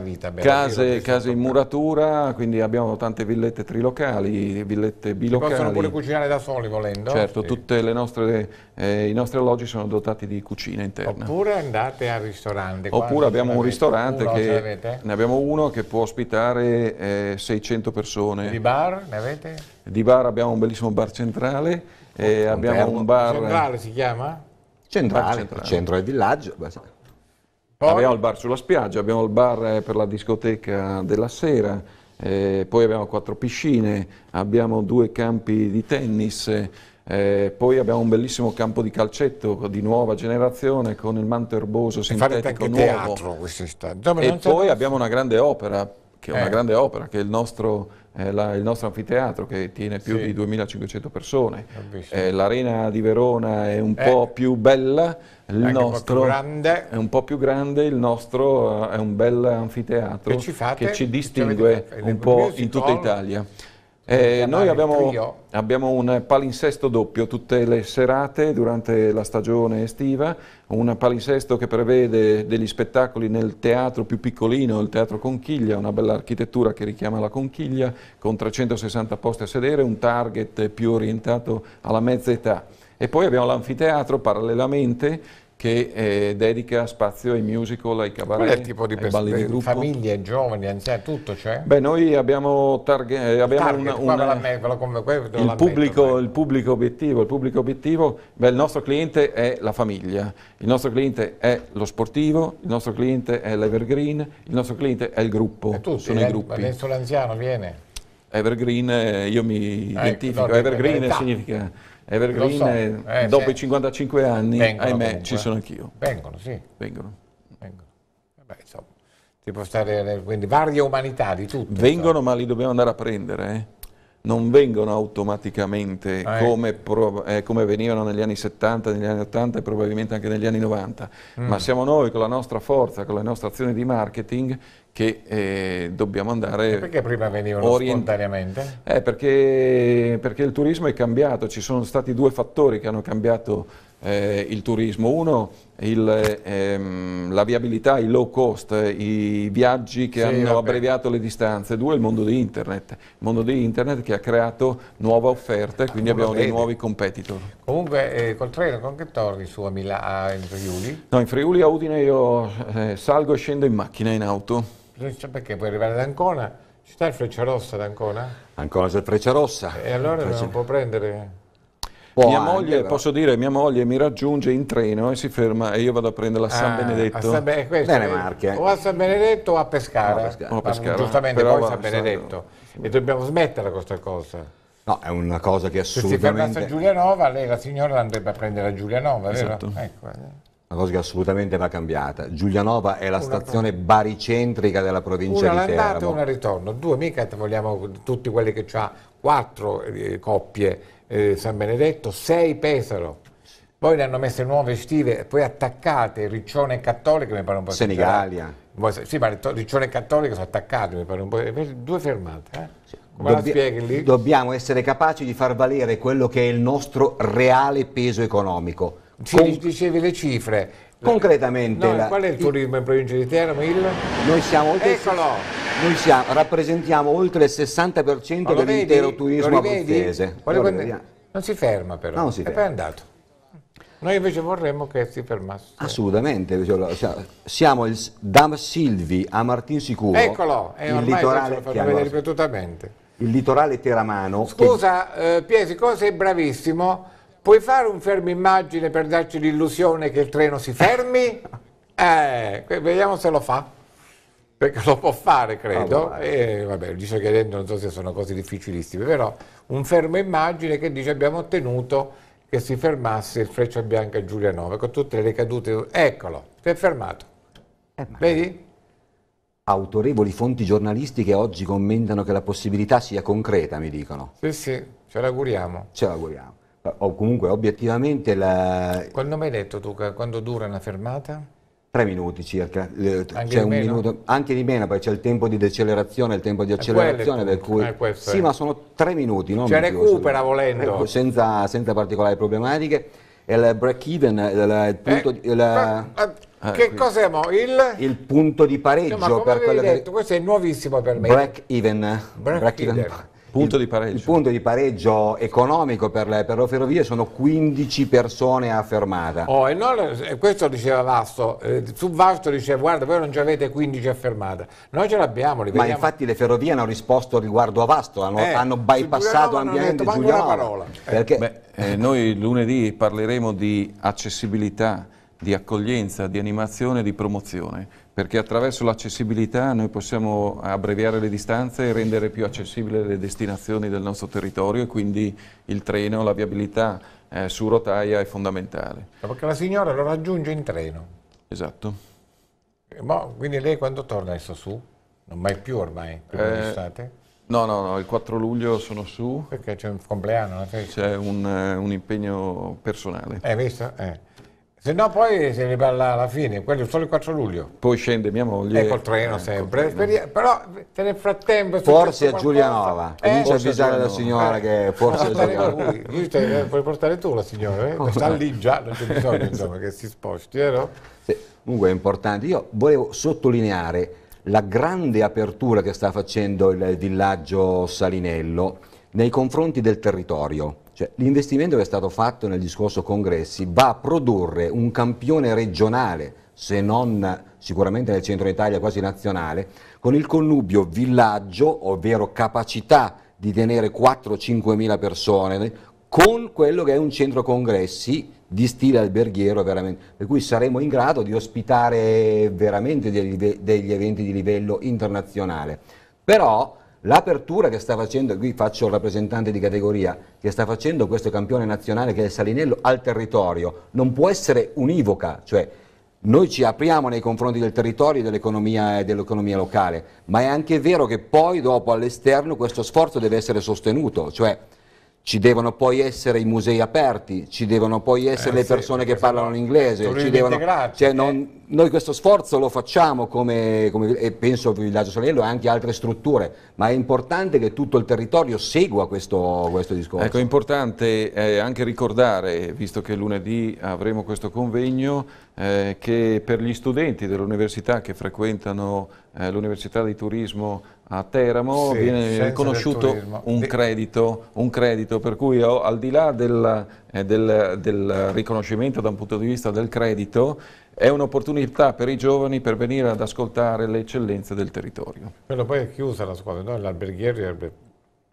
[SPEAKER 4] vita, beh, case, case in muratura, quindi abbiamo tante villette trilocali, villette bilocali. Si possono pure
[SPEAKER 1] cucinare da soli volendo. Certo, sì. tutti
[SPEAKER 4] eh, i nostri alloggi sono dotati di cucina interna.
[SPEAKER 1] Oppure andate al ristorante. Oppure abbiamo un ristorante che
[SPEAKER 4] ne abbiamo uno che può ospitare eh, 600 persone. Di bar ne avete? Di bar abbiamo un bellissimo bar centrale. Eh, abbiamo un bar centrale
[SPEAKER 1] si chiama?
[SPEAKER 4] Centrale, centrale. centro del villaggio. Poi. Abbiamo il bar sulla spiaggia, abbiamo il bar eh, per la discoteca della sera, eh, poi abbiamo quattro piscine, abbiamo due campi di tennis, eh, poi abbiamo un bellissimo campo di calcetto di nuova generazione con il manto erboso sintetico anche nuovo. teatro E poi abbiamo una grande opera, che è eh. una grande opera, che è il nostro la, il nostro anfiteatro che tiene più sì. di 2500 persone, eh, l'arena di Verona è un eh. po' più bella, il nostro un è un po' più grande, il nostro eh, è un bel anfiteatro che ci, fate, che ci distingue ci un po' in tutta Italia. Eh, noi abbiamo, abbiamo, un palinsesto doppio tutte le serate durante la stagione estiva, un palinsesto che prevede degli spettacoli nel teatro più piccolino, il Teatro Conchiglia, una bella architettura che richiama la Conchiglia, con 360 posti a sedere, un target più orientato alla mezza età. E poi abbiamo l'anfiteatro parallelamente che eh, dedica spazio ai musical, ai cabaret, Qual è il tipo di balli di gruppo. Famiglie,
[SPEAKER 1] giovani, anziani, tutto
[SPEAKER 4] c'è? Beh, noi abbiamo, target, eh, abbiamo target, una, me,
[SPEAKER 1] eh. il,
[SPEAKER 4] pubblico, il, obiettivo. Il pubblico obiettivo, beh, il nostro cliente è la famiglia, il nostro cliente è lo sportivo, il nostro cliente è l'evergreen, il nostro cliente è il gruppo, è tutti, sono eh, i gruppi. Adesso
[SPEAKER 1] l'anziano viene?
[SPEAKER 4] Evergreen, eh, io mi ah, identifico, no, Evergreen significa Evergreen so. eh, eh dopo se... i 55 anni, Vengono ahimè, comunque. ci sono anch'io.
[SPEAKER 1] Vengono, sì. Vengono. Vengono. Vabbè, eh insomma, si può stare, eh, quindi varie umanità di tutto. Vengono,
[SPEAKER 4] insomma. ma li dobbiamo andare a prendere, eh non vengono automaticamente ah, eh. come, eh, come, venivano negli anni 70, negli anni 80 e probabilmente anche negli anni 90, mm. ma siamo noi con la nostra forza, con la nostra azione di marketing che eh, dobbiamo andare... E perché
[SPEAKER 1] prima venivano orient... spontaneamente?
[SPEAKER 4] Eh, perché, perché, il turismo è cambiato, ci sono stati due fattori che hanno cambiato eh, il turismo. Uno, il, ehm, la viabilità, i low cost, i viaggi che sì, hanno vabbè. abbreviato le distanze. Due, il mondo di internet. Il mondo di internet che ha creato nuova offerta e quindi Come ah, abbiamo dei nuovi competitor.
[SPEAKER 1] Comunque, eh, col treno, con che torni su a Milano, in Friuli?
[SPEAKER 4] No, in Friuli a Udine io eh, salgo e scendo in macchina, in auto.
[SPEAKER 1] Perché puoi arrivare ad Ancona? Ci sta il Freccia Rossa ad Ancona?
[SPEAKER 4] Ancona c'è il Freccia Rossa. E
[SPEAKER 1] allora Freccia... non può prendere...
[SPEAKER 4] Può mia moglie, però. posso dire, mia moglie mi raggiunge in treno e si ferma e io vado a prendere la ah, San ah, Benedetto. San Be eh, eh. O
[SPEAKER 1] a San Benedetto o a Pescara. No, Pescara. O a Pescara. Giustamente però poi San Benedetto. San... E dobbiamo smetterla questa cosa.
[SPEAKER 5] No, è una cosa che assolutamente... Se si fermasse a
[SPEAKER 1] Giulianova, lei la signora andrebbe a prendere a Giulianova, esatto. vero? Ecco. Eh
[SPEAKER 5] una cosa che assolutamente va cambiata. Giulianova è la una stazione pro... baricentrica della provincia una di Teramo. Una e una
[SPEAKER 1] ritorno, due mica vogliamo tutti quelli che ha quattro eh, coppie eh, San Benedetto, sei Pesaro. Poi ne hanno messe nuove estive, poi attaccate Riccione Cattolica, mi pare un po' Senigallia. Sì, ma Riccione Cattolica sono attaccate, mi pare
[SPEAKER 5] un po'. Eh, due
[SPEAKER 1] fermate, eh? Sì. Dobbi...
[SPEAKER 5] Dobbiamo essere capaci di far valere quello che è il nostro reale peso economico ci Con... dicevi le cifre. Concretamente. No, la... Qual è il turismo in provincia di Teramo? Il... Noi siamo oltre Eccolo! Noi siamo, rappresentiamo oltre il 60% dell'intero turismo abruzzese. Non
[SPEAKER 1] si ferma però, non si ferma. è poi andato. Noi invece vorremmo che si
[SPEAKER 5] fermasse. Assolutamente, cioè, siamo il, Dam Silvi a Martin Sicuro. Eccolo, è il litorale, vedere
[SPEAKER 1] ripetutamente.
[SPEAKER 5] Il litorale teramano. Scusa,
[SPEAKER 1] che... eh, Piesi, cosa sei bravissimo? puoi fare un fermo immagine per darci l'illusione che il treno si fermi? Eh, vediamo se lo fa. Perché lo può fare, credo. Oh, ah, e, eh, vabbè, dice che dentro non so se sono cose difficilissime, però un fermo immagine che dice abbiamo ottenuto che si fermasse il Freccia Bianca Giulia 9 con tutte le ricadute. Eccolo, si è fermato. Eh, Vedi?
[SPEAKER 5] Autorevoli fonti giornalistiche oggi commentano che la possibilità sia concreta, mi dicono.
[SPEAKER 1] Sì, sì, ce l'auguriamo.
[SPEAKER 5] Ce l'auguriamo o comunque obiettivamente la...
[SPEAKER 1] Quando mi hai detto tu quando dura una fermata?
[SPEAKER 5] Tre minuti circa, eh, anche, cioè, di minuto, anche di meno poi c'è il tempo di decelerazione, il tempo di eh, accelerazione per cui... Eh, sì è. ma sono tre minuti, non Cioè recupera più, volendo. Senza, senza, particolari problematiche, e il break even, il punto... Eh, eh, che cos'è il... il... punto di pareggio no, per quello detto,
[SPEAKER 1] che... questo è nuovissimo per
[SPEAKER 5] me. Break even. Break break even. even. Punto il, di pareggio. Il punto di pareggio economico per le, per le ferrovie sono 15 persone a fermata.
[SPEAKER 1] Oh, e non, questo diceva
[SPEAKER 5] Vasto, eh, su Vasto diceva guarda voi non ci avete 15 a
[SPEAKER 1] fermata, noi ce l'abbiamo. Ma infatti
[SPEAKER 5] le ferrovie hanno risposto riguardo a Vasto, hanno, eh, hanno bypassato ampiamente Giuliano. Eh.
[SPEAKER 4] Perché... Beh, eh, noi lunedì parleremo di accessibilità, di accoglienza, di animazione, di promozione perché attraverso l'accessibilità noi possiamo abbreviare le distanze e rendere più accessibili le destinazioni del nostro territorio e quindi il treno, la viabilità eh, su rotaia è fondamentale.
[SPEAKER 1] Perché la signora lo raggiunge in treno? Esatto. Eh, Ma, quindi lei quando torna adesso su? Non mai più ormai,
[SPEAKER 4] prima eh, d'estate? No, no, no, il 4 luglio sono su. Perché c'è un compleanno, una festa. C'è un, eh, un, impegno personale.
[SPEAKER 1] Eh, visto? Eh. Se no poi si riballa alla fine, quello solo il 4 luglio.
[SPEAKER 4] Poi scende mia moglie. E col treno eh, sempre. Col treno.
[SPEAKER 1] Però nel frattempo... È forse a Giulianova.
[SPEAKER 5] Eh? Comincia a avvisare la signora che eh, forse a Giulianova. puoi portare tu la signora, eh? Oh, sta lì già, non c'è bisogno insomma, che si sposti, eh, no? Sì. Comunque è importante. Io volevo sottolineare la grande apertura che sta facendo il villaggio Salinello nei confronti del territorio cioè, l'investimento che è stato fatto nel discorso congressi va a produrre un campione regionale, se non sicuramente nel centro Italia quasi nazionale, con il connubio villaggio, ovvero capacità di tenere 4-5 mila persone, con quello che è un centro congressi di stile alberghiero veramente, per cui saremo in grado di ospitare veramente degli, degli eventi di livello internazionale. Però L'apertura che sta facendo, qui faccio il rappresentante di categoria, che sta facendo questo campione nazionale che è il Salinello al territorio, non può essere univoca, cioè noi ci apriamo nei confronti del territorio e dell'economia dell locale, ma è anche vero che poi dopo all'esterno questo sforzo deve essere sostenuto, cioè ci devono poi essere i musei aperti, ci devono poi essere eh, le persone sì, che parlano l'inglese, ci devono, cioè eh. non, noi questo sforzo lo facciamo come, come e penso Villaggio Saliello e anche altre strutture, ma è importante che tutto il territorio segua questo, questo discorso. Ecco, è
[SPEAKER 4] importante eh, anche ricordare, visto che lunedì avremo questo convegno, eh, che per gli studenti dell'università che frequentano eh, l'Università di Turismo a Teramo sì, viene riconosciuto un credito, un credito, per cui oh, al di là del, eh, del, del riconoscimento da un punto di vista del credito, è un'opportunità per i giovani per venire ad ascoltare le eccellenze del territorio.
[SPEAKER 1] Quello poi è chiusa la scuola, no? l'alberghieri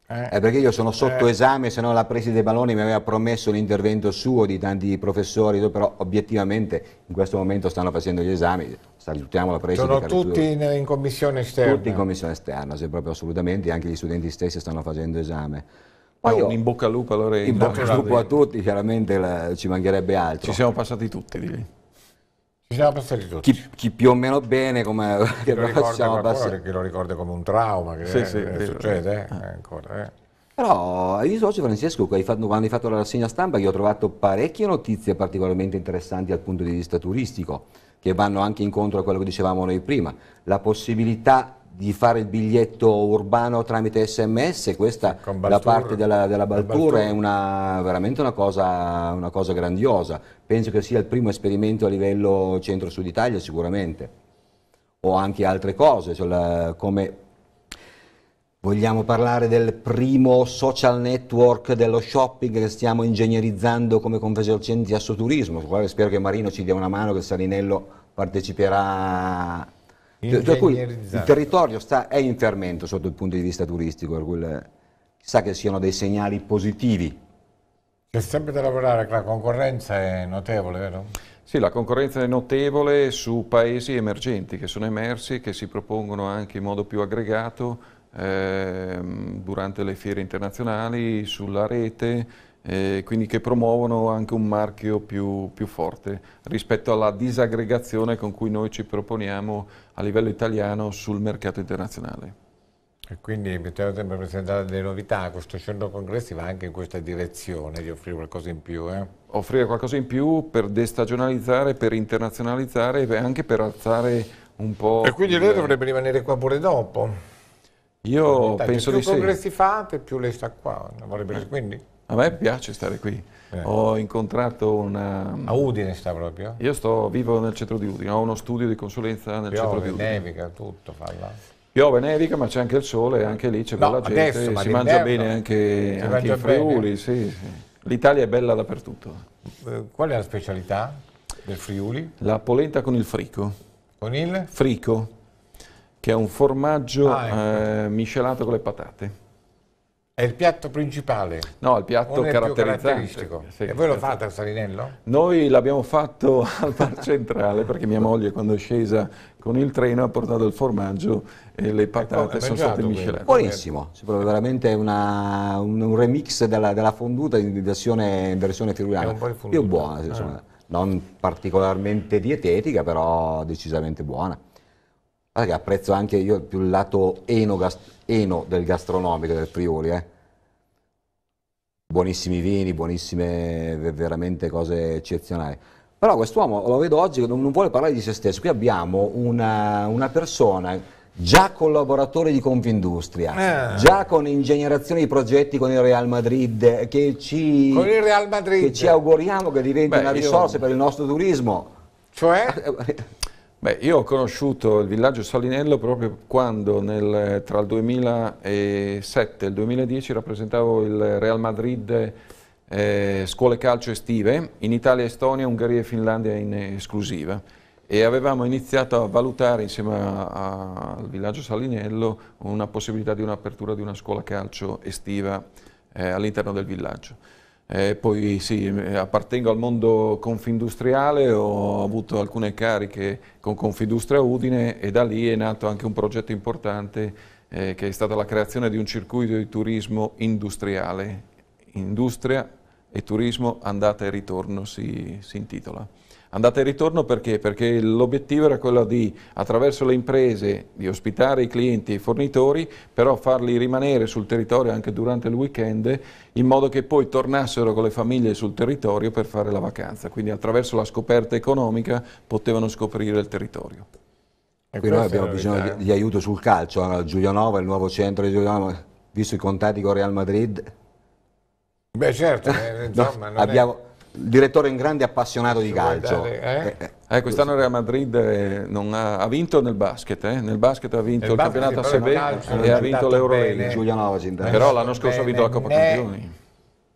[SPEAKER 1] eh.
[SPEAKER 4] eh, perché io sono sotto eh. esame, se no la Preside Baloni
[SPEAKER 5] mi aveva promesso un intervento suo di tanti professori, però obiettivamente in questo momento stanno facendo gli esami, salutiamo la Presi. Sono tutti in, in, commissione esterna? Tutti in commissione esterna, se proprio assolutamente, anche gli studenti stessi stanno facendo esame. Poi io, in
[SPEAKER 4] bocca al lupo allora. In bocca al lupo a
[SPEAKER 5] tutti, chiaramente la, ci mancherebbe altro. Ci siamo passati tutti di lì. Ci
[SPEAKER 1] siamo passati tutti.
[SPEAKER 5] Chi, chi più o meno bene, come che lo, facciamo passare. Che lo ricorda come un trauma,
[SPEAKER 1] che sì, eh, sì, eh, succede eh. Ah. ancora. Eh.
[SPEAKER 5] Però eh, io socio Francesco, quando hai fatto la rassegna stampa, io ho trovato parecchie notizie particolarmente interessanti dal punto di vista turistico, che vanno anche incontro a quello che dicevamo noi prima. La possibilità di fare il biglietto urbano tramite sms, questa da parte della, della Baltura, Baltura è una, veramente una cosa, una cosa, grandiosa, penso che sia il primo esperimento a livello centro-sud Italia sicuramente, o anche altre cose, cioè come Vogliamo parlare del primo social network dello shopping che stiamo ingegnerizzando come Confesercenti Assoturismo, sul quale spero che Marino ci dia una mano, che Sarinello parteciperà per cioè, cui il territorio sta, è in fermento sotto il punto di vista turistico, per cui sa che siano dei segnali positivi.
[SPEAKER 1] C'è sempre da lavorare, la concorrenza è notevole, vero?
[SPEAKER 4] Sì, la concorrenza è notevole su paesi emergenti che sono emersi e che si propongono anche in modo più aggregato eh, durante le fiere internazionali, sulla rete, eh, quindi che promuovono anche un marchio più, più, forte rispetto alla disaggregazione con cui noi ci proponiamo a livello italiano sul mercato internazionale.
[SPEAKER 1] E quindi mettiamo sempre presentare delle novità, questo centro congressi va anche in questa direzione
[SPEAKER 4] di offrire qualcosa in più. Eh? Offrire qualcosa in più per destagionalizzare, per internazionalizzare e anche per alzare un po'... E quindi il... lei dovrebbe
[SPEAKER 1] rimanere qua pure dopo?
[SPEAKER 4] Io penso di sì. Più congressi
[SPEAKER 1] fate, più lei sta qua, mm. quindi...
[SPEAKER 4] A me piace stare qui. Eh. Ho incontrato una... A Udine sta proprio? Io sto, vivo nel centro di Udine, ho uno studio di consulenza nel Piove, centro di Udine. Piove,
[SPEAKER 1] nevica, tutto fa là.
[SPEAKER 4] Piove, nevica, ma c'è anche il sole, anche lì c'è no, bella adesso, gente, si mangia bene anche, anche in Friuli, sì, sì. L'Italia è bella dappertutto.
[SPEAKER 1] Eh, qual è la specialità
[SPEAKER 4] del Friuli? La polenta con il frico. Con il? Frico, che è un formaggio ah, ecco. eh, miscelato con le patate. È il piatto principale? No, il piatto caratteristico. Sì, e voi lo fate
[SPEAKER 1] al Salinello?
[SPEAKER 4] Noi l'abbiamo fatto al bar centrale perché mia moglie quando è scesa con il treno ha portato il formaggio e le ecco, patate e sono state miscelate. Buonissimo, si prova veramente una, un, un, remix della, della fonduta in
[SPEAKER 5] versione, in versione friulana. Più buona, insomma, ah. non particolarmente dietetica però decisamente buona. Guarda che apprezzo anche io più il lato eno, eno del gastronomico del Friuli, eh. Buonissimi vini, buonissime veramente cose eccezionali. Però quest'uomo lo vedo oggi che non, vuole parlare di se stesso. Qui abbiamo una, una persona già collaboratore di Confindustria, eh. già con ingegnerazione di progetti con il Real Madrid, che ci, con il Real Madrid. Che ci auguriamo che diventi Beh, una risorsa io... per il nostro turismo. Cioè?
[SPEAKER 4] Eh, Beh, io ho conosciuto il villaggio Salinello proprio quando nel, tra il 2007 e il 2010 rappresentavo il Real Madrid eh, scuole calcio estive, in Italia, Estonia, Ungheria e Finlandia in esclusiva e avevamo iniziato a valutare insieme a, a, al villaggio Salinello una possibilità di un'apertura di una scuola calcio estiva eh, all'interno del villaggio. Eh, poi sì, appartengo al mondo confindustriale, ho avuto alcune cariche con Confindustria Udine e da lì è nato anche un progetto importante eh, che è stata la creazione di un circuito di turismo industriale. Industria e turismo andata e ritorno si, si intitola andata e ritorno perché? Perché l'obiettivo era quello di, attraverso le imprese, di ospitare i clienti e i fornitori, però farli rimanere sul territorio anche durante il weekend, in modo che poi tornassero con le famiglie sul territorio per fare la vacanza. Quindi attraverso la scoperta economica potevano scoprire il territorio.
[SPEAKER 5] E qui noi abbiamo bisogno di, di, aiuto sul calcio, allora, eh. Giulianova, il nuovo centro di Giulianova, visto i contatti con Real Madrid...
[SPEAKER 4] Beh certo, eh, insomma... no, abbiamo... È direttore in grande appassionato di calcio. Guardare, eh? Eh, eh? eh, quest'anno Real Madrid eh, ha, ha, vinto nel basket, eh? nel basket ha vinto nel il campionato a ACB e ha vinto l'Euroleague. Giuliano Però l'anno scorso ha vinto la Coppa né Campioni.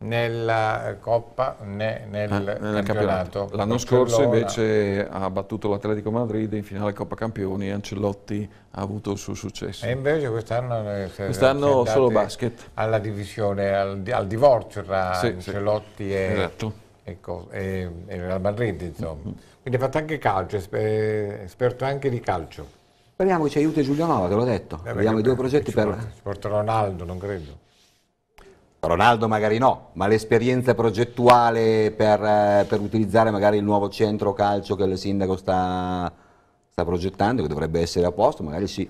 [SPEAKER 4] Nella
[SPEAKER 1] Coppa né nel, ah, nel campionato. L'anno scorso
[SPEAKER 4] invece ha battuto l'Atletico Madrid in finale Coppa Campioni e Ancelotti ha avuto il suo successo. E
[SPEAKER 1] invece quest'anno quest'anno solo basket.
[SPEAKER 4] Alla divisione, al, al divorzio tra sì, Ancelotti sì. e... Esatto
[SPEAKER 1] e, e, e Real Madrid, insomma. Quindi ha fatto anche calcio, esper, esperto anche di calcio.
[SPEAKER 5] Speriamo che ci aiuti Giulianova, te l'ho detto. Eh, Abbiamo i due progetti per... Porta,
[SPEAKER 1] porta Ronaldo, non credo.
[SPEAKER 5] Ronaldo magari no, ma l'esperienza progettuale per, per, utilizzare magari il nuovo centro calcio che il sindaco sta, sta progettando, che dovrebbe essere a posto, magari sì.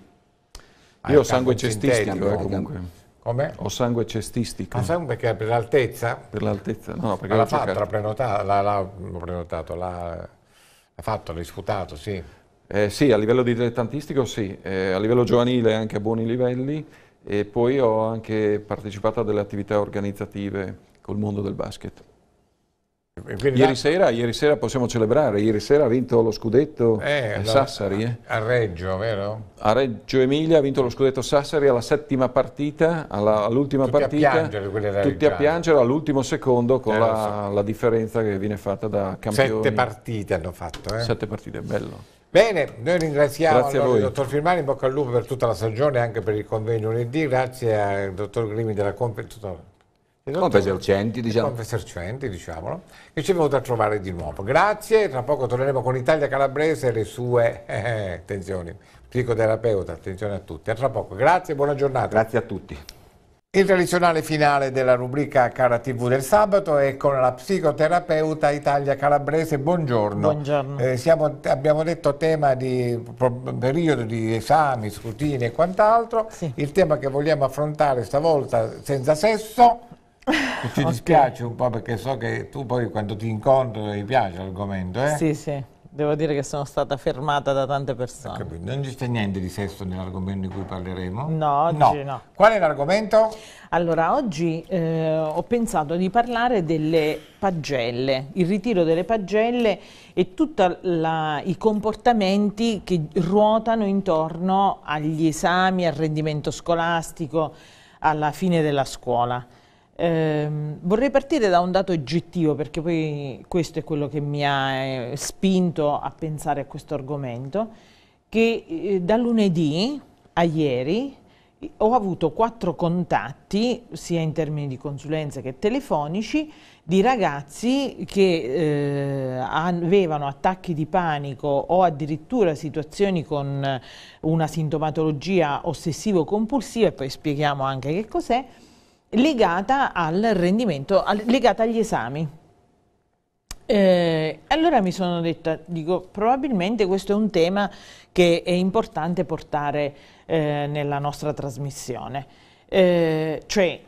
[SPEAKER 5] Ah, Io sangue cestistico,
[SPEAKER 1] eh, eh, comunque.
[SPEAKER 4] Come? Ho sangue cestistico. Ah,
[SPEAKER 1] sangue perché per l'altezza?
[SPEAKER 5] Per l'altezza,
[SPEAKER 4] no, perché l'ha fatto, l'ha
[SPEAKER 1] prenotato, l'ha, prenotato, l'ha, fatto, l'ha disputato,
[SPEAKER 4] sì. Eh, sì, a livello dilettantistico sì, eh, a livello giovanile anche a buoni livelli e poi ho anche partecipato a delle attività organizzative col mondo del basket. Ieri, la... sera, ieri, sera, possiamo celebrare, ieri sera ha vinto lo scudetto eh, Sassari. Eh. A Reggio, vero? A Reggio Emilia ha vinto lo scudetto Sassari alla settima partita, all'ultima all partita. A piangere, tutti a piangere all'ultimo secondo con eh, la, so. la, differenza che viene fatta da campioni. Sette partite hanno fatto. Eh? Sette partite, bello.
[SPEAKER 1] Bene, noi ringraziamo allora, il dottor Firmani, in bocca al lupo per tutta la stagione, anche per il convegno lunedì, grazie al dottor Grimi della Conferenza.
[SPEAKER 5] Esatto. Confesercenti, diciamo.
[SPEAKER 1] Confesercenti, diciamolo, che ci è venuto a trovare di nuovo. Grazie, tra poco torneremo con Italia Calabrese e le sue eh, eh attenzioni. Psicoterapeuta, attenzione a tutti. A tra poco, grazie e buona giornata. Grazie a tutti. Il tradizionale finale della rubrica Cara TV del sabato è con la psicoterapeuta Italia Calabrese. Buongiorno. Buongiorno. Eh, siamo, abbiamo detto tema di periodo di esami, scrutini e quant'altro. Sì. Il tema che vogliamo affrontare stavolta senza sesso ci dispiace un po' perché so che tu poi quando ti incontro ti piace l'argomento, eh? Sì, sì.
[SPEAKER 6] Devo dire che sono stata
[SPEAKER 1] fermata da tante persone. Non c'è niente di sesso nell'argomento di cui parleremo? No, oggi no. no.
[SPEAKER 6] Qual è l'argomento? Allora, oggi eh, ho pensato di parlare delle pagelle, il ritiro delle pagelle e tutti i comportamenti che ruotano intorno agli esami, al rendimento scolastico, alla fine della scuola. Eh, vorrei partire da un dato oggettivo perché poi questo è quello che mi ha eh, spinto a pensare a questo argomento, che eh, da lunedì a ieri ho avuto quattro contatti, sia in termini di consulenza che telefonici, di ragazzi che eh, avevano attacchi di panico o addirittura situazioni con una sintomatologia ossessivo-compulsiva, e poi spieghiamo anche che cos'è, legata al rendimento, al, legata agli esami. Eh, allora mi sono detta, dico, probabilmente questo è un tema che è importante portare eh, nella nostra trasmissione, eh, cioè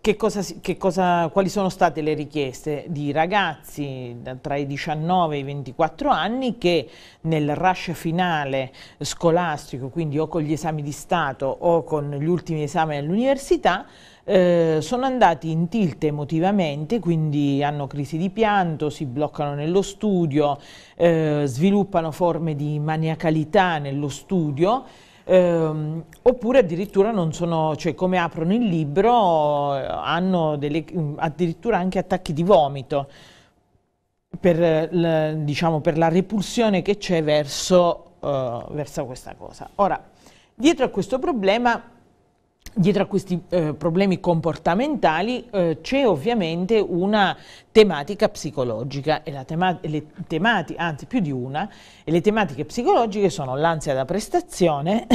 [SPEAKER 6] che cosa, che cosa, quali sono state le richieste di ragazzi tra i 19 e i 24 anni che nel rush finale scolastico, quindi o con gli esami di Stato o con gli ultimi esami all'università, eh, sono andati in tilt emotivamente, quindi hanno crisi di pianto, si bloccano nello studio, eh, sviluppano forme di maniacalità nello studio, ehm, oppure addirittura non sono, cioè come aprono il libro, hanno delle, addirittura anche attacchi di vomito. Per, diciamo, per la repulsione che c'è verso, uh, verso questa cosa. Ora, dietro a questo problema Dietro a questi eh, problemi comportamentali eh, c'è ovviamente una tematica psicologica, e la tema le temati, anzi più di una, e le tematiche psicologiche sono l'ansia da prestazione.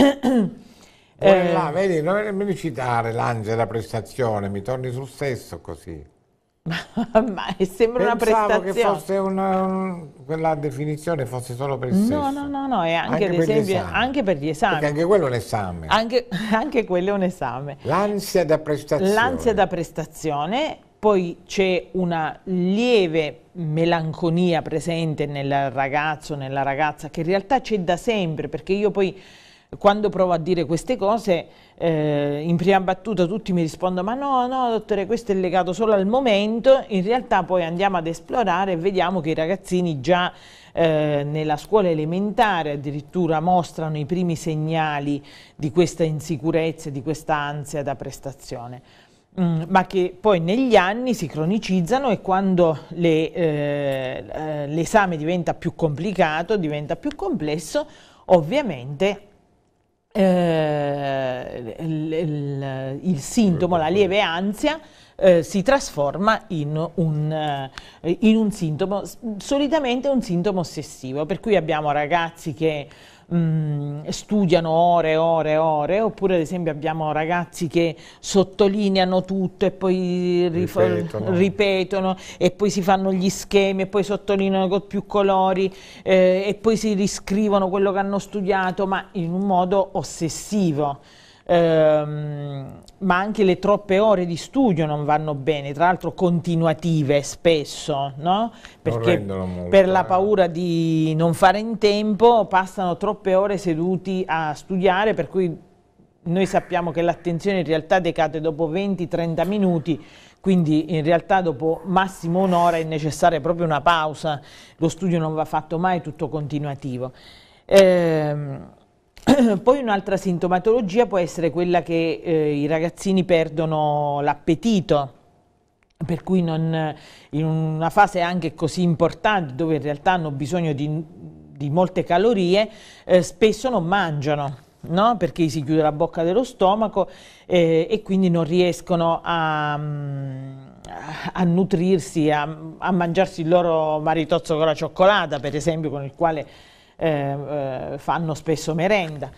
[SPEAKER 6] eh, là, vedi, non
[SPEAKER 1] è nemmeno citare l'ansia da prestazione, mi torni sul stesso così. ma sembra Pensavo una prestazione. Pensavo che fosse una, un, quella definizione fosse solo per il sesso. No, no,
[SPEAKER 6] no, no, è anche, anche, esempio, per anche, per gli esami. Perché anche
[SPEAKER 1] quello è un esame.
[SPEAKER 6] Anche, anche quello è un esame. L'ansia da prestazione. L'ansia da prestazione, poi c'è una lieve melanconia presente nel ragazzo, nella ragazza, che in realtà c'è da sempre, perché io poi quando provo a dire queste cose eh, in prima battuta tutti mi rispondono ma no, no dottore questo è legato solo al momento, in realtà poi andiamo ad esplorare e vediamo che i ragazzini già eh, nella scuola elementare addirittura mostrano i primi segnali di questa insicurezza, di questa ansia da prestazione. Mm, ma che poi negli anni si cronicizzano e quando l'esame le, eh, eh diventa più complicato, diventa più complesso, ovviamente eh, il, il, il sintomo, la lieve ansia, eh, si trasforma in un, eh, in un sintomo, solitamente un sintomo ossessivo, per cui abbiamo ragazzi che Mm, studiano ore e ore e ore, oppure ad esempio abbiamo ragazzi che sottolineano tutto e poi ripetono. ripetono e poi si fanno gli schemi e poi sottolineano con più colori eh, e poi si riscrivono quello che hanno studiato, ma in un modo ossessivo ehm, ma anche le troppe ore di studio non vanno bene, tra l'altro continuative spesso, no? perché per la eh. paura di non fare in tempo passano troppe ore seduti a studiare, per cui noi sappiamo che l'attenzione in realtà decade dopo 20-30 minuti, quindi in realtà dopo massimo un'ora è necessaria proprio una pausa, lo studio non va fatto mai tutto continuativo. Ehm, Poi un'altra sintomatologia può essere quella che eh, i ragazzini perdono l'appetito, per cui non, in una fase anche così importante dove in realtà hanno bisogno di, di molte calorie, eh, spesso non mangiano. No? perché si chiude la bocca dello stomaco eh, e quindi non riescono a, a nutrirsi, a, a mangiarsi il loro maritozzo con la cioccolata, per esempio, con il quale Ehm, eh, fanno spesso merenda.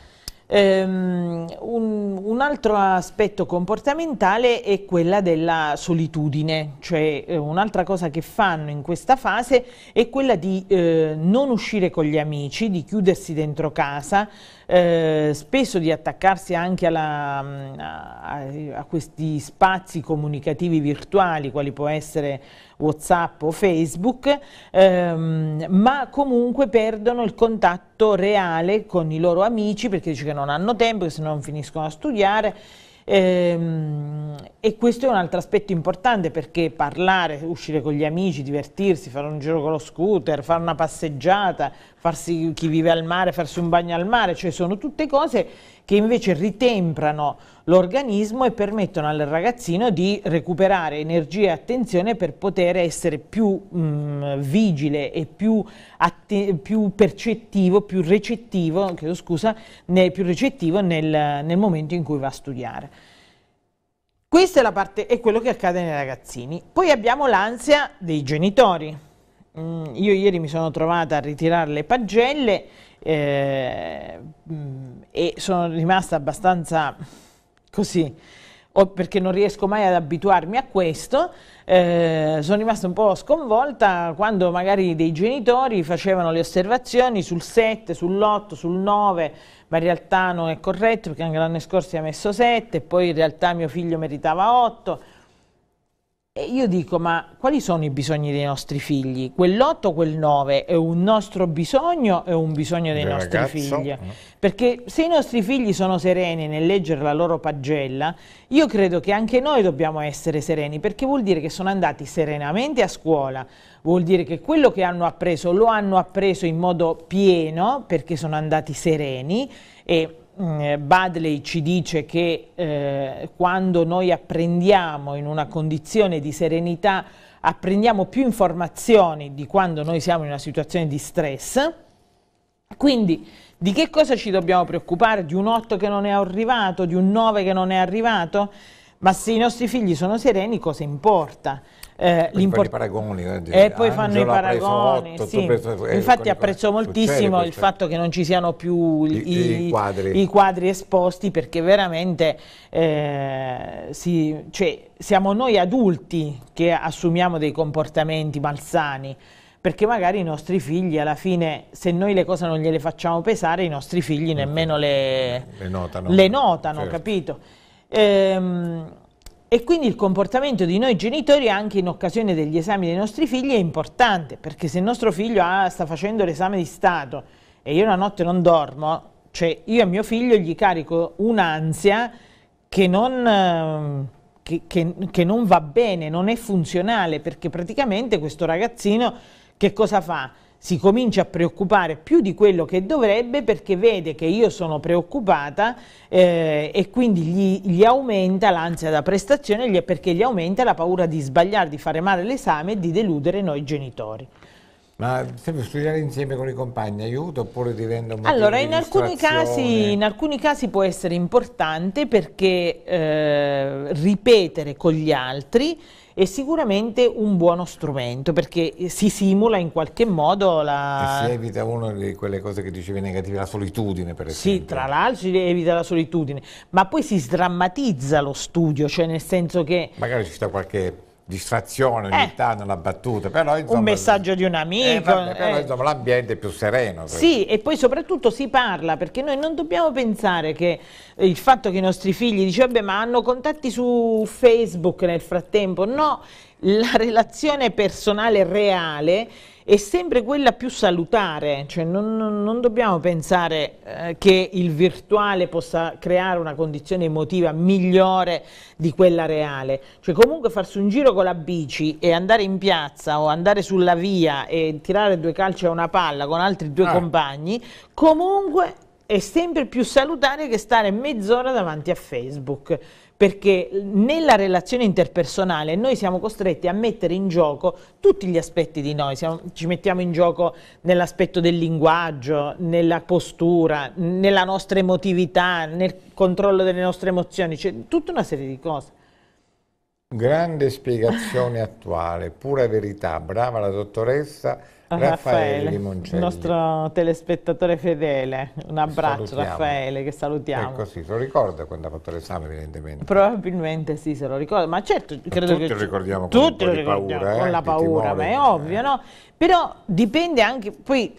[SPEAKER 6] Um, un, un, altro aspetto comportamentale è quella della solitudine, cioè eh, un'altra cosa che fanno in questa fase è quella di eh, non uscire con gli amici, di chiudersi dentro casa, eh, spesso di attaccarsi anche alla, mm, a, a, questi spazi comunicativi virtuali, quali può essere Whatsapp o Facebook, ehm, ma comunque perdono il contatto reale con i loro amici perché dice che non hanno tempo, che se non finiscono a studiare ehm, e questo è un altro aspetto importante perché parlare, uscire con gli amici, divertirsi, fare un giro con lo scooter, fare una passeggiata, farsi chi vive al mare, farsi un bagno al mare, cioè sono tutte cose che invece ritemprano l'organismo e permettono al ragazzino di recuperare energia e attenzione per poter essere più mh, mm, vigile e più, più, percettivo, più recettivo, scusa, nel, più recettivo nel, nel momento in cui va a studiare. Questa è, la parte, è quello che accade nei ragazzini. Poi abbiamo l'ansia dei genitori Mm, io ieri mi sono trovata a ritirare le pagelle eh, mm, e sono rimasta abbastanza così perché non riesco mai ad abituarmi a questo, eh, sono rimasta un po' sconvolta quando magari dei genitori facevano le osservazioni sul 7, sull'8, sul 9, ma in realtà non è corretto perché anche l'anno scorso si è messo 7, poi in realtà mio figlio meritava 8, e io dico, ma quali sono i bisogni dei nostri figli? Quell'8, quel 9 è un nostro bisogno, o è un bisogno dei De nostri ragazzo. figli. Mm. Perché se i nostri figli sono sereni nel leggere la loro pagella, io credo che anche noi dobbiamo essere sereni, perché vuol dire che sono andati serenamente a scuola, vuol dire che quello che hanno appreso lo hanno appreso in modo pieno, perché sono andati sereni e Mm, eh, Badley ci dice che eh, quando noi apprendiamo in una condizione di serenità apprendiamo più informazioni di quando noi siamo in una situazione di stress. Quindi di che cosa ci dobbiamo preoccupare? Di un 8 che non è arrivato? Di un 9 che non è arrivato? Ma se i nostri figli sono sereni cosa importa? Eh, fanno i paragoni.
[SPEAKER 1] Eh, e poi fanno i paragoni. 8, eh, eh, sì. preso, eh, Infatti apprezzo moltissimo il fatto
[SPEAKER 6] che non ci siano più i, i, i, quadri. i quadri. esposti perché veramente eh, si, cioè, siamo noi adulti che assumiamo dei comportamenti malsani perché magari i nostri figli alla fine se noi le cose non gliele facciamo pesare i nostri figli nemmeno le, le notano, le notano certo. capito? Ehm, e quindi il comportamento di noi genitori anche in occasione degli esami dei nostri figli è importante, perché se il nostro figlio ah, sta facendo l'esame di Stato e io la notte non dormo, cioè io a mio figlio gli carico un'ansia che non, ehm, che, che, che non va bene, non è funzionale, perché praticamente questo ragazzino che cosa fa? si comincia a preoccupare più di quello che dovrebbe perché vede che io sono preoccupata eh, e quindi gli, gli aumenta l'ansia da prestazione gli, perché gli aumenta la paura di sbagliare, di fare male l'esame e di deludere noi genitori.
[SPEAKER 1] Ma sempre studiare insieme con i compagni aiuta oppure diventa
[SPEAKER 6] un Allora, in alcuni, casi, in alcuni, casi, può essere importante perché eh, ripetere con gli altri è sicuramente un buono strumento perché eh, si simula in qualche modo la... E si
[SPEAKER 1] evita una di quelle cose che dicevi
[SPEAKER 6] negative, la solitudine per esempio. Sì, tra l'altro si evita la solitudine, ma poi si sdrammatizza lo studio, cioè nel senso che... Magari ci sta qualche distrazione ogni eh, tanto una battuta
[SPEAKER 1] però insomma, un messaggio di un eh, amico eh, vabbè, però eh. insomma l'ambiente è più sereno
[SPEAKER 6] sì e poi soprattutto si parla perché noi non dobbiamo pensare che il fatto che i nostri figli dice vabbè ma hanno contatti su facebook nel frattempo no la relazione personale reale è sempre quella più salutare, cioè non, non dobbiamo pensare eh, che il virtuale possa creare una condizione emotiva migliore di quella reale, cioè comunque farsi un giro con la bici e andare in piazza o andare sulla via e tirare due calci a una palla con altri due ah. compagni, comunque è sempre più salutare che stare mezz'ora davanti a Facebook perché nella relazione interpersonale noi siamo costretti a mettere in gioco tutti gli aspetti di noi, siamo, ci mettiamo in gioco nell'aspetto del linguaggio, nella postura, nella nostra emotività, nel controllo delle nostre emozioni, cioè tutta una serie di cose.
[SPEAKER 1] Grande spiegazione attuale, pura verità, brava la dottoressa ah, Raffaele, Limoncelli. nostro
[SPEAKER 6] telespettatore fedele, un abbraccio Raffaele che salutiamo.
[SPEAKER 1] Ecco sì, se lo ricorda quando ha fatto l'esame evidentemente.
[SPEAKER 6] Probabilmente sì, se lo ricorda, ma certo credo tutti che... Tutti ricordiamo con tutti lo ricordiamo eh, paura, eh, con la paura, timore, ma è ovvio, eh. no? Però dipende anche, poi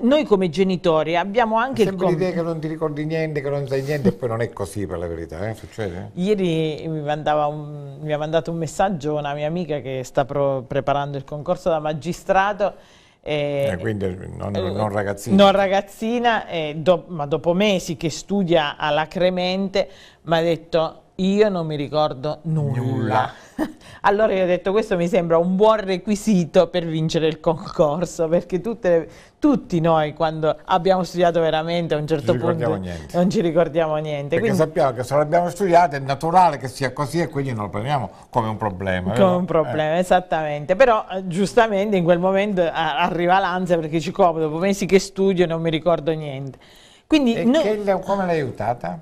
[SPEAKER 6] noi come genitori abbiamo anche Sempre il compito... l'idea che non ti ricordi niente, che non sai niente e poi non è
[SPEAKER 1] così per la verità, eh? succede?
[SPEAKER 6] Ieri mi, un, mi, ha mandato un messaggio una mia amica che sta pro, preparando il concorso da magistrato eh, eh, quindi
[SPEAKER 1] non, eh, non, ragazzina. Non
[SPEAKER 6] ragazzina, do, ma dopo mesi che studia alla Cremente, mi ha detto io non mi ricordo nulla. nulla. allora io ho detto questo mi sembra un buon requisito per vincere il concorso, perché le, tutti noi quando abbiamo studiato veramente a un certo punto niente. non ci ricordiamo niente. Perché quindi, sappiamo
[SPEAKER 1] che se l'abbiamo studiato è naturale che sia così e quindi non lo prendiamo come un problema. Come un problema,
[SPEAKER 6] eh. esattamente. Però eh, giustamente in quel momento eh, arriva l'ansia perché ci copro, dopo mesi che studio non mi ricordo niente. Quindi, no, che, come l'hai aiutata?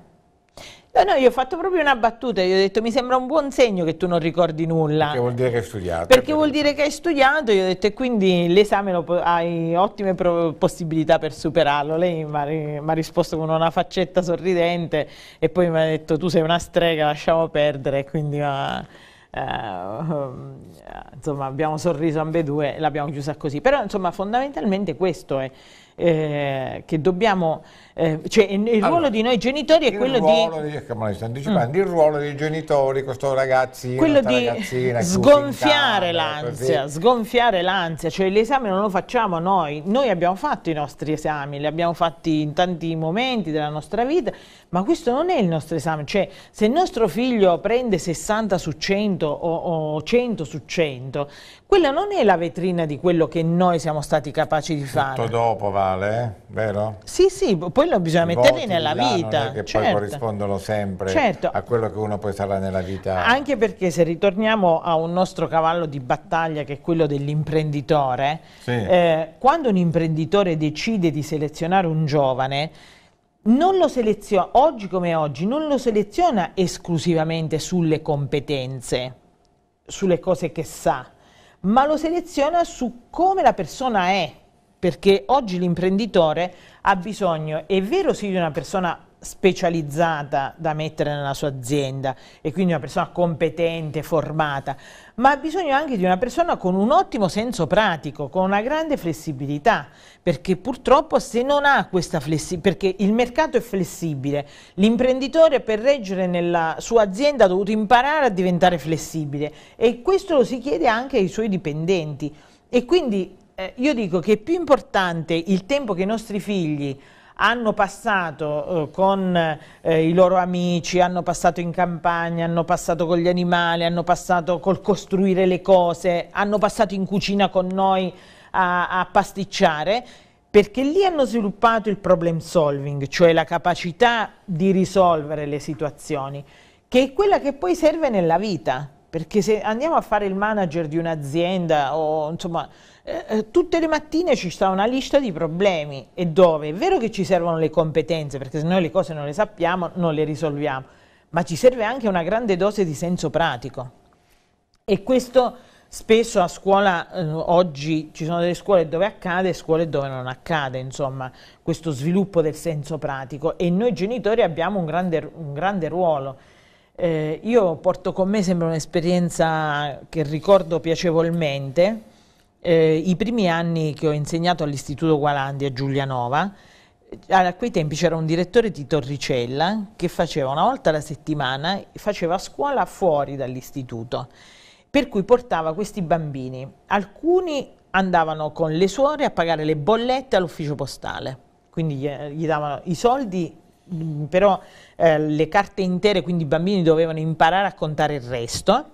[SPEAKER 6] No, no, io ho fatto proprio una battuta, gli ho detto mi sembra un buon segno che tu non ricordi nulla. Perché vuol dire che hai studiato. Perché vuol dire che hai studiato, io ho detto, e quindi l'esame hai ottime possibilità per superarlo. Lei mi ha, risposto con una faccetta sorridente e poi mi ha detto tu sei una strega, lasciamo perdere, quindi... Ma... Uh, insomma abbiamo sorriso ambedue e l'abbiamo chiusa così però insomma fondamentalmente questo è eh, che dobbiamo eh, cioè, il allora, ruolo di noi genitori è quello di... di
[SPEAKER 1] mm. Il ruolo dei genitori, questo ragazzino, quello di sgonfiare l'ansia,
[SPEAKER 6] sgonfiare l'ansia, cioè l'esame non lo facciamo noi, noi abbiamo fatto i nostri esami, li abbiamo fatti in tanti momenti della nostra vita, ma questo non è il nostro esame, cioè se il nostro figlio prende 60 su 100 o, o 100 su 100, quella non è la vetrina di quello che noi siamo stati capaci di fare. Tutto
[SPEAKER 1] dopo vale, eh? vero? Sì, sì, poi quello bisogna metterli nella vita. che certo. poi corrispondono sempre certo. a quello che uno poi sarà nella vita.
[SPEAKER 6] Anche perché se ritorniamo a un nostro cavallo di battaglia che è quello dell'imprenditore, sì. eh, quando un imprenditore decide di selezionare un giovane, non lo seleziona, oggi come oggi, non lo seleziona esclusivamente sulle competenze, sulle cose che sa, ma lo seleziona su come la persona è perché oggi l'imprenditore ha bisogno, è vero sì, di una persona specializzata da mettere nella sua azienda e quindi una persona competente, formata, ma ha bisogno anche di una persona con un ottimo senso pratico, con una grande flessibilità, perché purtroppo se non ha questa flessibilità, perché il mercato è flessibile, l'imprenditore per reggere nella sua azienda ha dovuto imparare a diventare flessibile e questo lo si chiede anche ai suoi dipendenti e quindi eh, io dico che è più importante il tempo che i nostri figli hanno passato eh, con eh, i loro amici, hanno passato in campagna, hanno passato con gli animali, hanno passato col costruire le cose, hanno passato in cucina con noi a, a pasticciare, perché lì hanno sviluppato il problem solving, cioè la capacità di risolvere le situazioni, che è quella che poi serve nella vita, perché se andiamo a fare il manager di un'azienda o insomma eh, eh, tutte le mattine ci sta una lista di problemi e dove è vero che ci servono le competenze, perché se noi le cose non le sappiamo non le risolviamo, ma ci serve anche una grande dose di senso pratico. E questo spesso a scuola eh, oggi ci sono delle scuole dove accade e scuole dove non accade, insomma, questo sviluppo del senso pratico e noi genitori abbiamo un grande, un grande ruolo. Eh, io porto con me sempre un'esperienza che ricordo piacevolmente, eh, i primi anni che ho insegnato all'Istituto Gualandi a Giulianova, eh, a quei tempi c'era un direttore di Torricella che faceva una volta alla settimana, faceva scuola fuori dall'istituto, per cui portava questi bambini. Alcuni andavano con le suore a pagare le bollette all'ufficio postale, quindi gli, eh, gli davano i soldi mm, però eh, le carte intere, quindi i bambini dovevano imparare a contare il resto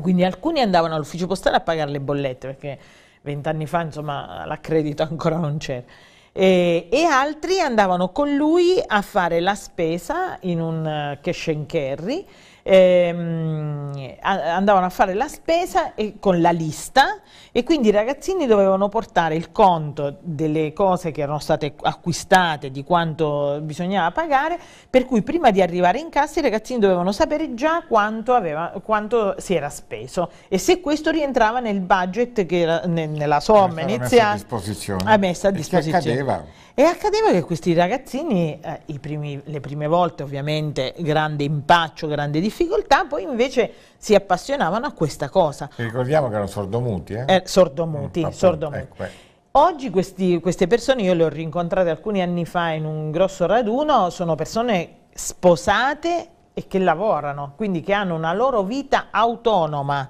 [SPEAKER 6] quindi alcuni andavano all'ufficio postale a pagare le bollette, perché vent'anni fa insomma l'accredito ancora non c'era. E, e, altri andavano con lui a fare la spesa in un eh, cash and carry ehm, andavano a fare la spesa e, con la lista e quindi i ragazzini dovevano portare il conto delle cose che erano state acquistate, di quanto bisognava pagare, per cui prima di arrivare in cassa i ragazzini dovevano sapere già quanto, aveva, quanto si era speso e se questo rientrava nel budget che era nella somma iniziale messa a
[SPEAKER 1] disposizione. A messa a disposizione.
[SPEAKER 6] E accadeva che questi ragazzini, eh, primi, le prime volte ovviamente grande impaccio, grande difficoltà, poi invece si appassionavano a questa cosa.
[SPEAKER 1] ricordiamo che erano sordomuti, eh? eh
[SPEAKER 6] sordomuti, mm, appunto, sordomuti. Ecco, Oggi questi, queste persone, io le ho rincontrate alcuni anni fa in un grosso raduno, sono persone sposate e che lavorano, quindi che hanno una loro vita autonoma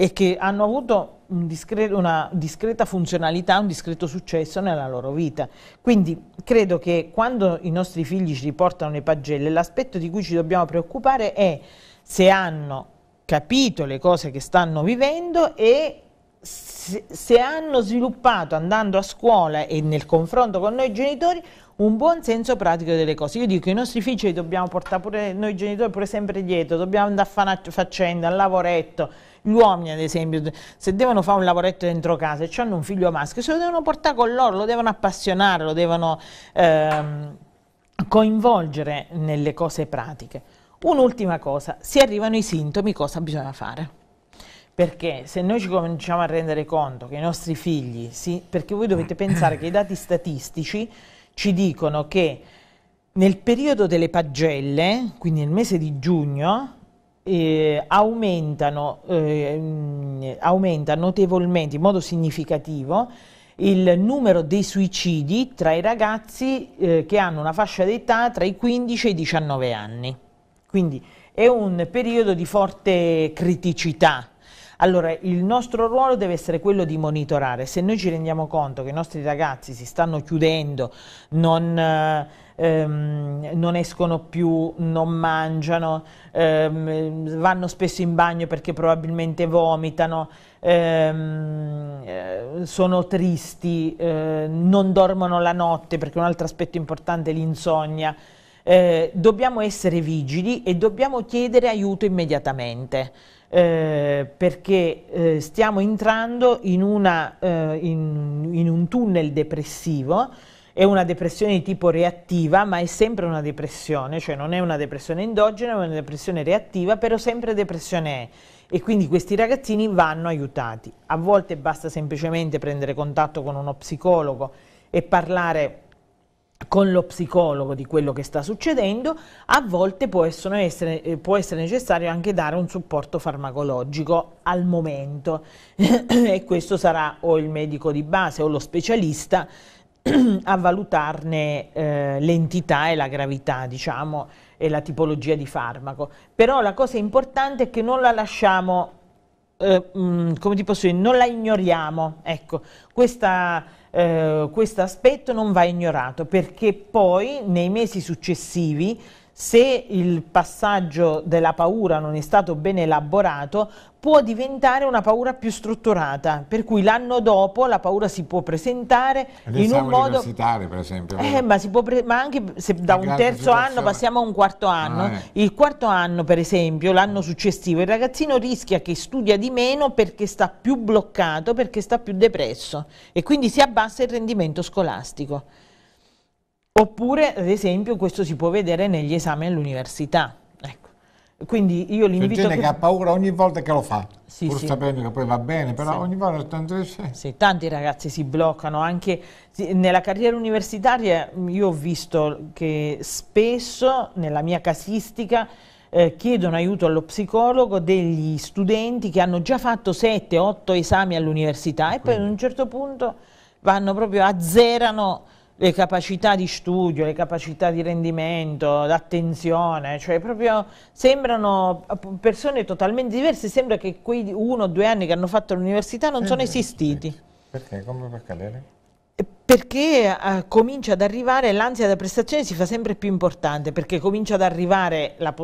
[SPEAKER 6] e che hanno avuto un discre una discreta funzionalità, un discreto successo nella loro vita. Quindi credo che quando i nostri figli ci riportano le pagelle, l'aspetto di cui ci dobbiamo preoccupare è se hanno capito le cose che stanno vivendo e se, hanno sviluppato andando a scuola e nel confronto con noi genitori un buon senso pratico delle cose. Io dico che i nostri figli li dobbiamo portare pure noi genitori pure sempre dietro, dobbiamo andare a fare una faccenda, al lavoretto, gli uomini, ad esempio, se devono fare un lavoretto dentro casa e hanno un figlio maschio, se lo devono portare con loro, lo devono appassionare, lo devono ehm, coinvolgere nelle cose pratiche. Un'ultima cosa, se arrivano i sintomi cosa bisogna fare? Perché se noi ci cominciamo a rendere conto che i nostri figli, sì, perché voi dovete pensare che i dati statistici ci dicono che nel periodo delle pagelle, quindi nel mese di giugno, eh, aumentano, eh, aumenta notevolmente in modo significativo il numero dei suicidi tra i ragazzi eh, che hanno una fascia d'età tra i 15 e i 19 anni. Quindi è un periodo di forte criticità allora, il nostro ruolo deve essere quello di monitorare. Se noi ci rendiamo conto che i nostri ragazzi si stanno chiudendo, non... Eh, ehm, non escono più, non mangiano, ehm, vanno spesso in bagno perché probabilmente vomitano, ehm, eh, sono tristi, eh, non dormono la notte perché un altro aspetto importante è l'insonnia. Eh, dobbiamo essere vigili e dobbiamo chiedere aiuto immediatamente. Eh, perché eh, stiamo entrando in, una, eh, in, in, un tunnel depressivo, è una depressione di tipo reattiva, ma è sempre una depressione, cioè non è una depressione endogena, è una depressione reattiva, però sempre depressione è. E quindi questi ragazzini vanno aiutati. A volte basta semplicemente prendere contatto con uno psicologo e parlare con lo psicologo di quello che sta succedendo, a volte può essere, eh, può essere necessario anche dare un supporto farmacologico al momento e questo sarà o il medico di base o lo specialista a valutarne eh, l'entità e la gravità, diciamo, e la tipologia di farmaco. Però la cosa importante è che non la lasciamo, eh, mh, mm, come ti posso dire, non la ignoriamo. Ecco, questa eh, questo aspetto non va ignorato perché poi nei mesi successivi se il passaggio della paura non è stato ben elaborato, può diventare una paura più strutturata, per cui l'anno dopo la paura si può presentare in un modo...
[SPEAKER 1] per esempio. Eh,
[SPEAKER 6] ma, pre... ma, anche se da un terzo anno passiamo a un quarto anno, ah, eh. il quarto anno per esempio, l'anno successivo, il ragazzino rischia che studia di meno perché sta più bloccato, perché sta più depresso e quindi si abbassa il rendimento scolastico. Oppure, ad esempio, questo si può vedere negli esami all'università. Ecco.
[SPEAKER 1] Quindi io l'invito... C'è gente che ha paura ogni volta che lo fa, sì, pur sì. sapendo che poi va bene, però sì. ogni
[SPEAKER 6] volta tanto... Sì, tanti ragazzi si bloccano, anche nella carriera universitaria mm, io ho visto che spesso nella mia casistica eh, chiedono aiuto allo psicologo degli studenti che hanno già fatto 7-8 esami all'università e poi ad un certo punto vanno proprio a zerano le capacità di studio, le capacità di rendimento, l'attenzione, cioè proprio sembrano persone totalmente diverse, sembra che quei uno o due anni che hanno fatto l'università non eh, sono
[SPEAKER 1] esistiti. Perché? Come per cadere?
[SPEAKER 6] perché eh, comincia ad arrivare l'ansia da prestazione si fa sempre più importante perché comincia ad arrivare la,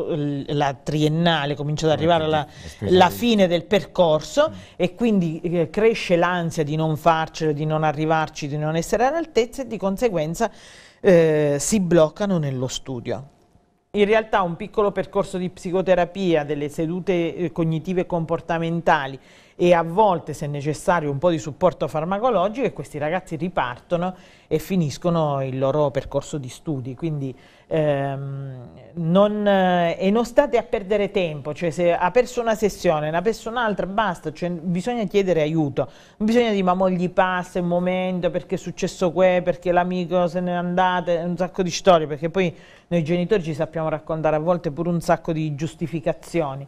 [SPEAKER 6] la triennale comincia ad arrivare la, la fine del percorso mm. e quindi eh, cresce l'ansia di non farcelo di non arrivarci di non essere all'altezza e di conseguenza eh, si bloccano nello studio in realtà un piccolo percorso di psicoterapia delle sedute eh, cognitive comportamentali e a volte se necessario un po' di supporto farmacologico e questi ragazzi ripartono e finiscono il loro percorso di studi. Quindi, ehm, non, eh, e non state a perdere tempo, cioè se ha perso una sessione, ne ha perso un'altra, basta, cioè, bisogna chiedere aiuto, non bisogna dire ma mo gli passa un momento perché è successo que, perché l'amico se n'è andato, un sacco di storie, perché poi noi genitori ci sappiamo raccontare a volte pure un sacco di giustificazioni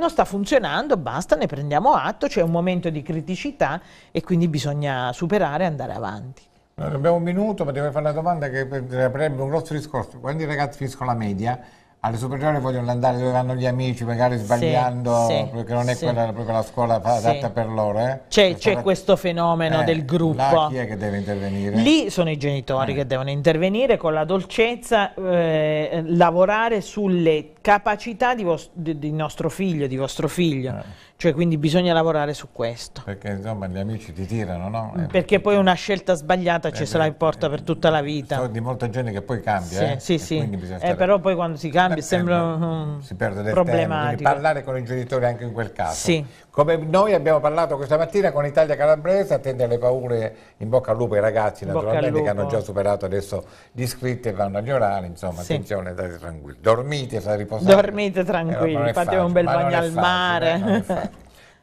[SPEAKER 6] non sta funzionando, basta, ne prendiamo atto, c'è un momento di criticità e quindi bisogna superare e andare avanti.
[SPEAKER 1] Allora, abbiamo un minuto, ma devo fare una domanda che avrebbe un grosso discorso. Quando i ragazzi finiscono la media, alle superiori vogliono andare dove vanno gli amici, magari sbagliando, sì, perché non è sì, quella, proprio la scuola adatta sì. per loro. Eh?
[SPEAKER 6] C'è, cioè, stata... questo fenomeno eh, del gruppo. chi è che deve intervenire? Lì sono i genitori eh. che devono intervenire con la dolcezza, eh, lavorare sulle capacità di, di, di, nostro figlio, di vostro figlio. Eh. Cioè, quindi bisogna lavorare su questo. Perché insomma
[SPEAKER 1] gli amici ti tirano, no? Mm. Eh,
[SPEAKER 6] perché, perché poi una scelta sbagliata eh, ci sarà in porta eh, per tutta la vita. Sono di molta gente che poi cambia, sì, eh? Sì, sì. Eh, però poi quando si cambia sembra un... si perde del problematico. Tempo. parlare
[SPEAKER 1] con i genitori anche in quel caso. Sì. Come noi abbiamo parlato questa mattina con Italia Calabrese, attende le paure in bocca al lupo ai ragazzi naturalmente che hanno già superato adesso gli iscritti e vanno a giornare, insomma sì. attenzione, state tranquilli, dormite, state riposando. Dormite
[SPEAKER 6] eh, tranquilli,
[SPEAKER 1] eh, fate un bel bagno al mare. Eh, facile,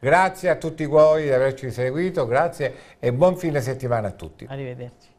[SPEAKER 1] grazie a tutti voi di averci seguito, grazie e buon fine settimana a tutti. Arrivederci.